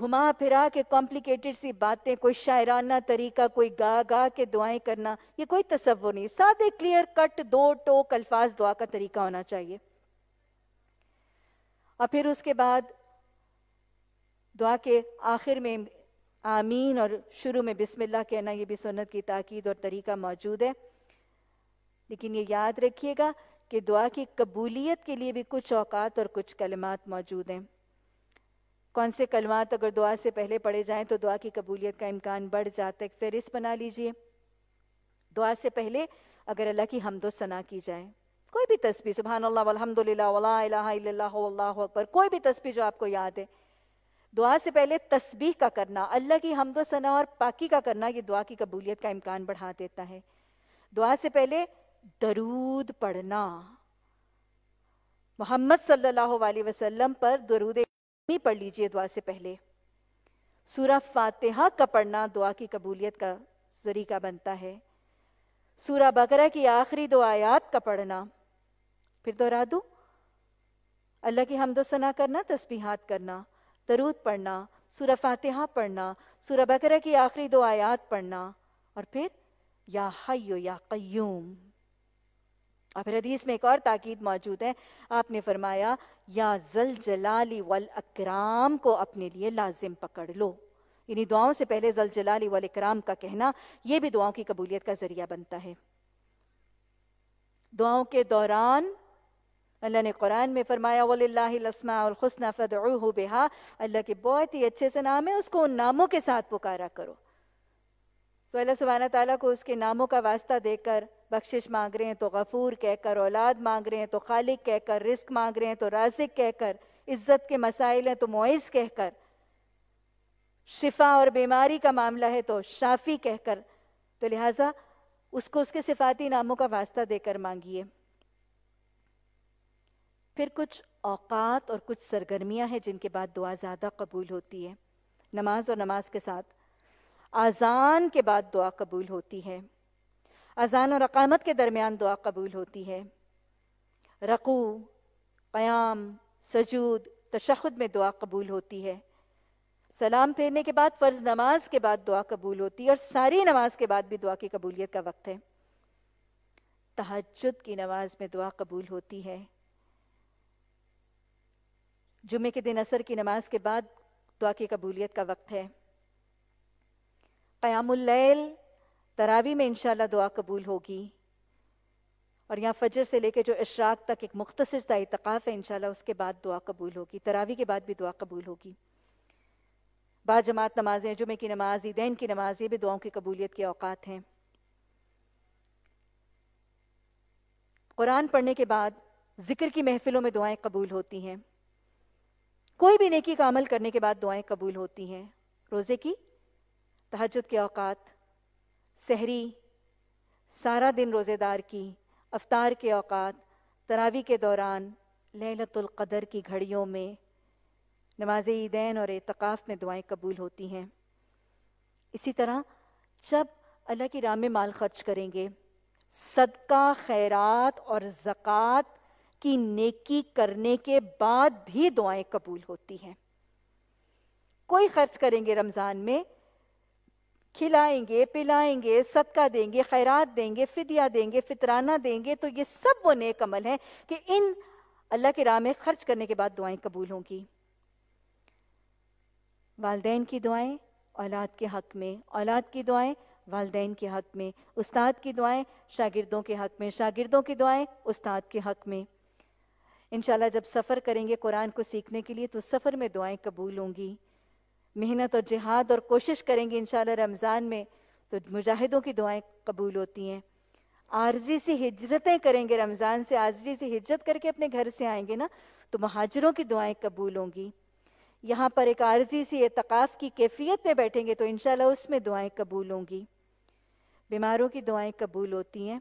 घुमा फिरा के कॉम्प्लिकेटेड सी बातें कोई शायराना तरीका कोई गा गा के दुआएं करना ये कोई तस्वुर नहीं सादे क्लियर कट दो टोक अल्फाज दुआ का तरीका होना चाहिए और फिर उसके बाद दुआ के आखिर में आमीन और शुरू में बिस्मिल्लाह कहना ये भी सुन्नत की ताकीद और तरीका मौजूद है लेकिन ये याद रखिएगा कि दुआ की कबूलियत के लिए भी कुछ औकात और कुछ कलमात मौजूद हैं कौन से कलमात अगर दुआ से पहले पढ़े जाएं तो दुआ की कबूलियत का इम्कान बढ़ जाता है इस बना लीजिए दुआ से पहले अगर अल्लाह की हमदो सना की जाए कोई भी तस्वीर सुबह अकबर कोई भी तस्वीर जो आपको याद है दुआ से पहले तस्बीह का करना अल्लाह की हमदो सना और पाकी का करना ये दुआ की कबूलियत का इम्कान बढ़ा देता है दुआ से पहले दरूद पढ़ना मोहम्मद सल्लल्लाहु अलैहि वसल्लम पर दरूद भी पढ़ लीजिए दुआ से पहले सूरह फातिहा का पढ़ना दुआ की कबूलियत का जरीका बनता है सूरह बकरा की आखिरी दो आयात का पढ़ना फिर दोहरा दू अल्लाह की हमदोसना करना तस्बीहात करना दरूद पढ़ना सूरह फातिहा पढ़ना सूरह बकरा की आखिरी दो आयात पढ़ना और फिर या हयो या कयूम और फिर हदीस में एक और ताकीद मौजूद है आपने फरमाया या जल जलाली वल अकराम को अपने लिए लाजिम पकड़ लो इन्हीं दुआओं से पहले जल जलाली वाल इकराम का कहना यह भी दुआओं की कबूलियत का जरिया बनता है दुआओं के दौरान अल्लाह ने कुरान में फरमाया वल्लासमा फ़दू बेहा अल्लाह के बहुत ही अच्छे से नाम है उसको उन नामों के साथ पुकारा करो तो अल्लाह सुबहान ताली को उसके नामों का वास्ता देकर बख्शिश मांग रहे हैं तो गफूर कहकर औलाद मांग रहे हैं तो खालिक कहकर रिस्क मांग रहे हैं तो राजिक कहकर इज्जत के मसाइल हैं तो मोइस कहकर शिफा और बीमारी का मामला है तो शाफी कहकर तो लिहाजा उसको उसके सिफाती नामों का वास्ता देकर मांगिए फिर कुछ औकात और कुछ सरगर्मियां हैं जिनके बाद दुआ ज़्यादा कबूल होती है नमाज और नमाज के साथ अजान के बाद दुआ कबूल होती है अजान और अकामत के दरमियान दुआ कबूल होती है रकू क़याम सजूद तशद में दुआ कबूल होती है सलाम फेरने के बाद फ़र्ज नमाज के बाद दुआ कबूल होती है और सारी नमाज के बाद भी दुआ की कबूलियत का वक्त है तहजद की नमाज में दुआ कबूल होती है जुमे के दिन असर की नमाज के बाद दुआ की कबूलियत का वक्त है क़यामुल्लैल तरावी में इंशाल्लाह दुआ कबूल होगी और यहाँ फजर से लेकर जो इशराक तक एक मुख्तसर सा इतकाफ़ है इंशाल्लाह उसके बाद दुआ कबूल होगी तरावी के बाद भी दुआ कबूल होगी जमात नमाजें जुमे की नमाज ईदैन की नमाज ये भी दुआओं की कबूलियत के अवकात हैं कुरान पढ़ने के बाद जिक्र की महफिलों में दुआएं कबूल होती हैं कोई भी नेकी का अमल करने के बाद दुआएं कबूल होती हैं रोज़े की तहजद के अवात सहरी सारा दिन रोज़ेदार की अफ्तार के अवात तरावी के दौरान लहलतुल्क़दर की घड़ियों में नमाज ईदैन और एतकाफ़ में दुआएं कबूल होती हैं इसी तरह जब अल्लाह की राम में माल खर्च करेंगे सदका खैरात और ज़क़़त की नेकी करने के बाद भी दुआएं कबूल होती हैं कोई खर्च करेंगे रमज़ान में खिलाएंगे पिलाएंगे सदका देंगे खैरात देंगे फिदिया देंगे फितराना देंगे तो ये सब वो नेक अमल हैं कि इन अल्लाह के राह में खर्च करने के बाद दुआएं कबूल होंगी वालदेन की दुआएं औलाद के हक में औलाद की दुआएं वालदेन के हक में उस्ताद की दुआएं शागिर्दों के हक में शागिर्दों की दुआएं उस्ताद के हक में इनशाला जब सफ़र करेंगे कुरान को सीखने के लिए तो सफ़र में दुआएं कबूल होंगी मेहनत और जिहाद और कोशिश करेंगे इन रमज़ान में तो मुजाहिदों की दुआएं कबूल होती हैं आर्जी से हिजरतें करेंगे रमज़ान से आर्जी से हिजरत करके अपने घर से आएंगे ना तो महाजरों की दुआएं कबूल होंगी यहाँ पर एक आर्जी से एतकाफ़ की कैफियत में बैठेंगे तो इन उसमें दुआएं कबूल होंगी बीमारों की दुआएं कबूल होती हैं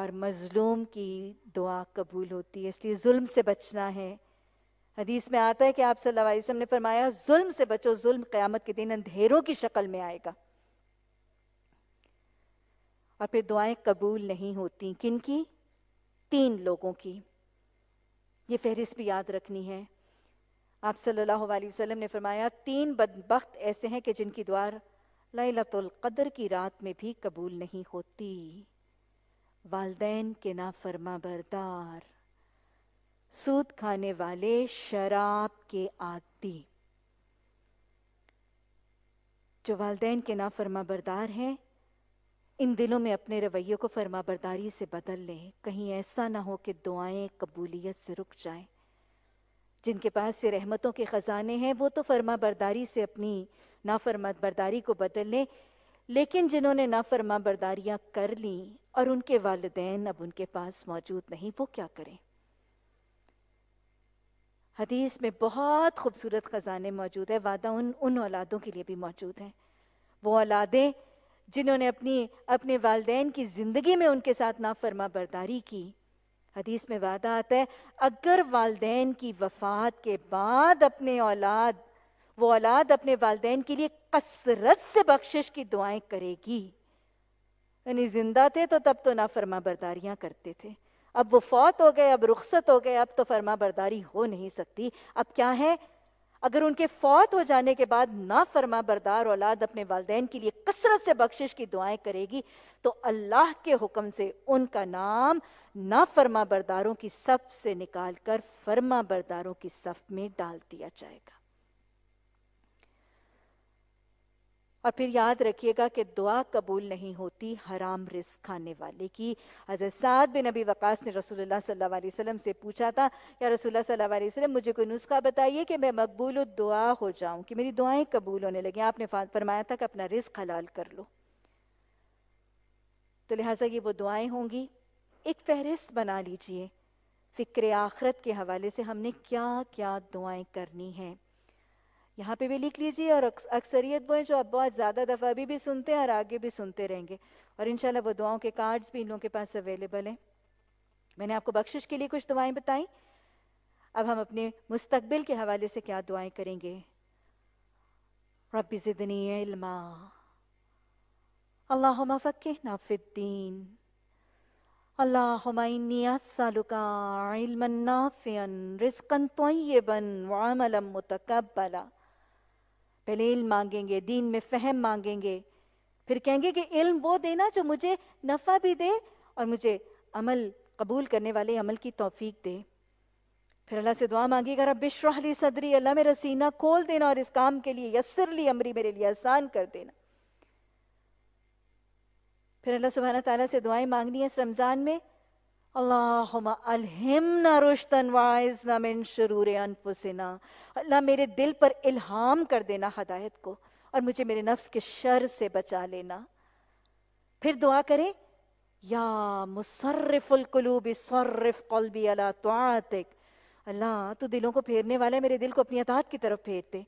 और मज़लूम की दुआ कबूल होती है इसलिए जुल्म से बचना है हदीस में आता है कि आप सल्लल्लाहु अलैहि वसल्लम ने फरमाया जुल्म से बचो जुल्म क़यामत के दिन अंधेरों की शक्ल में आएगा और फिर दुआएं कबूल नहीं होती किन की तीन लोगों की ये फहरिस्त भी याद रखनी है आप सल्लल्लाहु अलैहि वसल्लम ने फरमाया तीन बदबख्त ऐसे हैं कि जिनकी दुआ कदर की रात में भी कबूल नहीं होती वालदेन के ना फरमा बरदार सूद खाने वाले शराब के आदि जो वालदेन के ना फर्मा बरदार हैं इन दिलों में अपने रवैये को फर्मा बरदारी से बदल लें कहीं ऐसा ना हो कि दुआएं कबूलियत से रुक जाएं जिनके पास से रहमतों के ख़जाने हैं वो तो फर्मा बरदारी से अपनी नाफरमा बरदारी को बदल लें लेकिन जिन्होंने नाफरमा बरदारियाँ कर लीं और उनके वालदेन अब उनके पास मौजूद नहीं वो क्या करें हदीस में बहुत खूबसूरत ख़जाने मौजूद है वादा उन उन औलादों के लिए भी मौजूद हैं वो औलादें जिन्होंने अपनी अपने वालदे की ज़िंदगी में उनके साथ नाफरमा बर्दारी की हदीस में वादा आता है अगर वालदेन की वफात के बाद अपने औलाद वो औलाद अपने वालदे के लिए कसरत से बख्शिश की दुआएं करेगी यानी जिंदा थे तो तब तो नाफरमा बर्दारियां करते थे अब वो फौत हो गए अब रुखसत हो गए अब तो फर्मा बरदारी हो नहीं सकती अब क्या है अगर उनके फौत हो जाने के बाद ना फरमा बरदार औलाद अपने वालदेन के लिए कसरत से बख्शिश की दुआएं करेगी तो अल्लाह के हुक्म से उनका नाम ना फरमा बरदारों की सफ से निकाल कर फर्मा बरदारों की सफ में डाल दिया जाएगा और फिर याद रखिएगा कि दुआ कबूल नहीं होती हराम रिस्क खाने वाले की हजरत साद बिन अबी वकास ने रसूलुल्लाह सल्लल्लाहु अलैहि वसल्लम से पूछा था या रसूलुल्लाह सल्लल्लाहु अलैहि वसल्लम मुझे कोई नुस्खा बताइए कि मैं मकबूल दुआ हो जाऊं कि मेरी दुआएं कबूल होने लगी आपने फरमाया था कि अपना रिस्क हलाल कर लो तो लिहाजा ये वो दुआएं होंगी एक फहरिस्त बना लीजिए फ़िक्र आखरत के हवाले से हमने क्या क्या दुआएं करनी हैं यहाँ पे भी लिख लीजिए और अक्सरियत वो है जो आप बहुत ज़्यादा दफ़ा अभी भी सुनते हैं और आगे भी सुनते रहेंगे और इन वो दुआओं के कार्ड्स भी इन लोगों के पास अवेलेबल हैं मैंने आपको बख्शिश के लिए कुछ दुआएं बताई अब हम अपने मुस्तबिल के हवाले से क्या दुआएं करेंगे अल्लाह ज़िदनी इल्मा अल्लाह पहले इल्म मांगेंगे दीन में फहम मांगेंगे फिर कहेंगे कि इल्म वो देना जो मुझे नफ़ा भी दे और मुझे अमल कबूल करने वाले अमल की तोफीक दे फिर अल्लाह से दुआ मांगिएगा रब बिश्रहली सदरी अल्लाह मेरा सीना खोल देना और इस काम के लिए यसरली अमरी मेरे लिए आसान कर देना फिर अल्लाह सुबहाना तला से दुआएं मांगनी है इस रमज़ान में अल्लाहुम्मा ना रुश्तन वाइजना मिन शरूर अनफुसिना अल्लाह मेरे दिल पर इल्हाम कर देना हदायत को और मुझे मेरे नफ्स के शर से बचा लेना फिर दुआ करें या मुसर्रफुल कुलूब सर्रफ कल्बी अला तुआतिक अल्लाह तो दिलों को फेरने वाला है मेरे दिल को अपनी अतात की तरफ फेर दे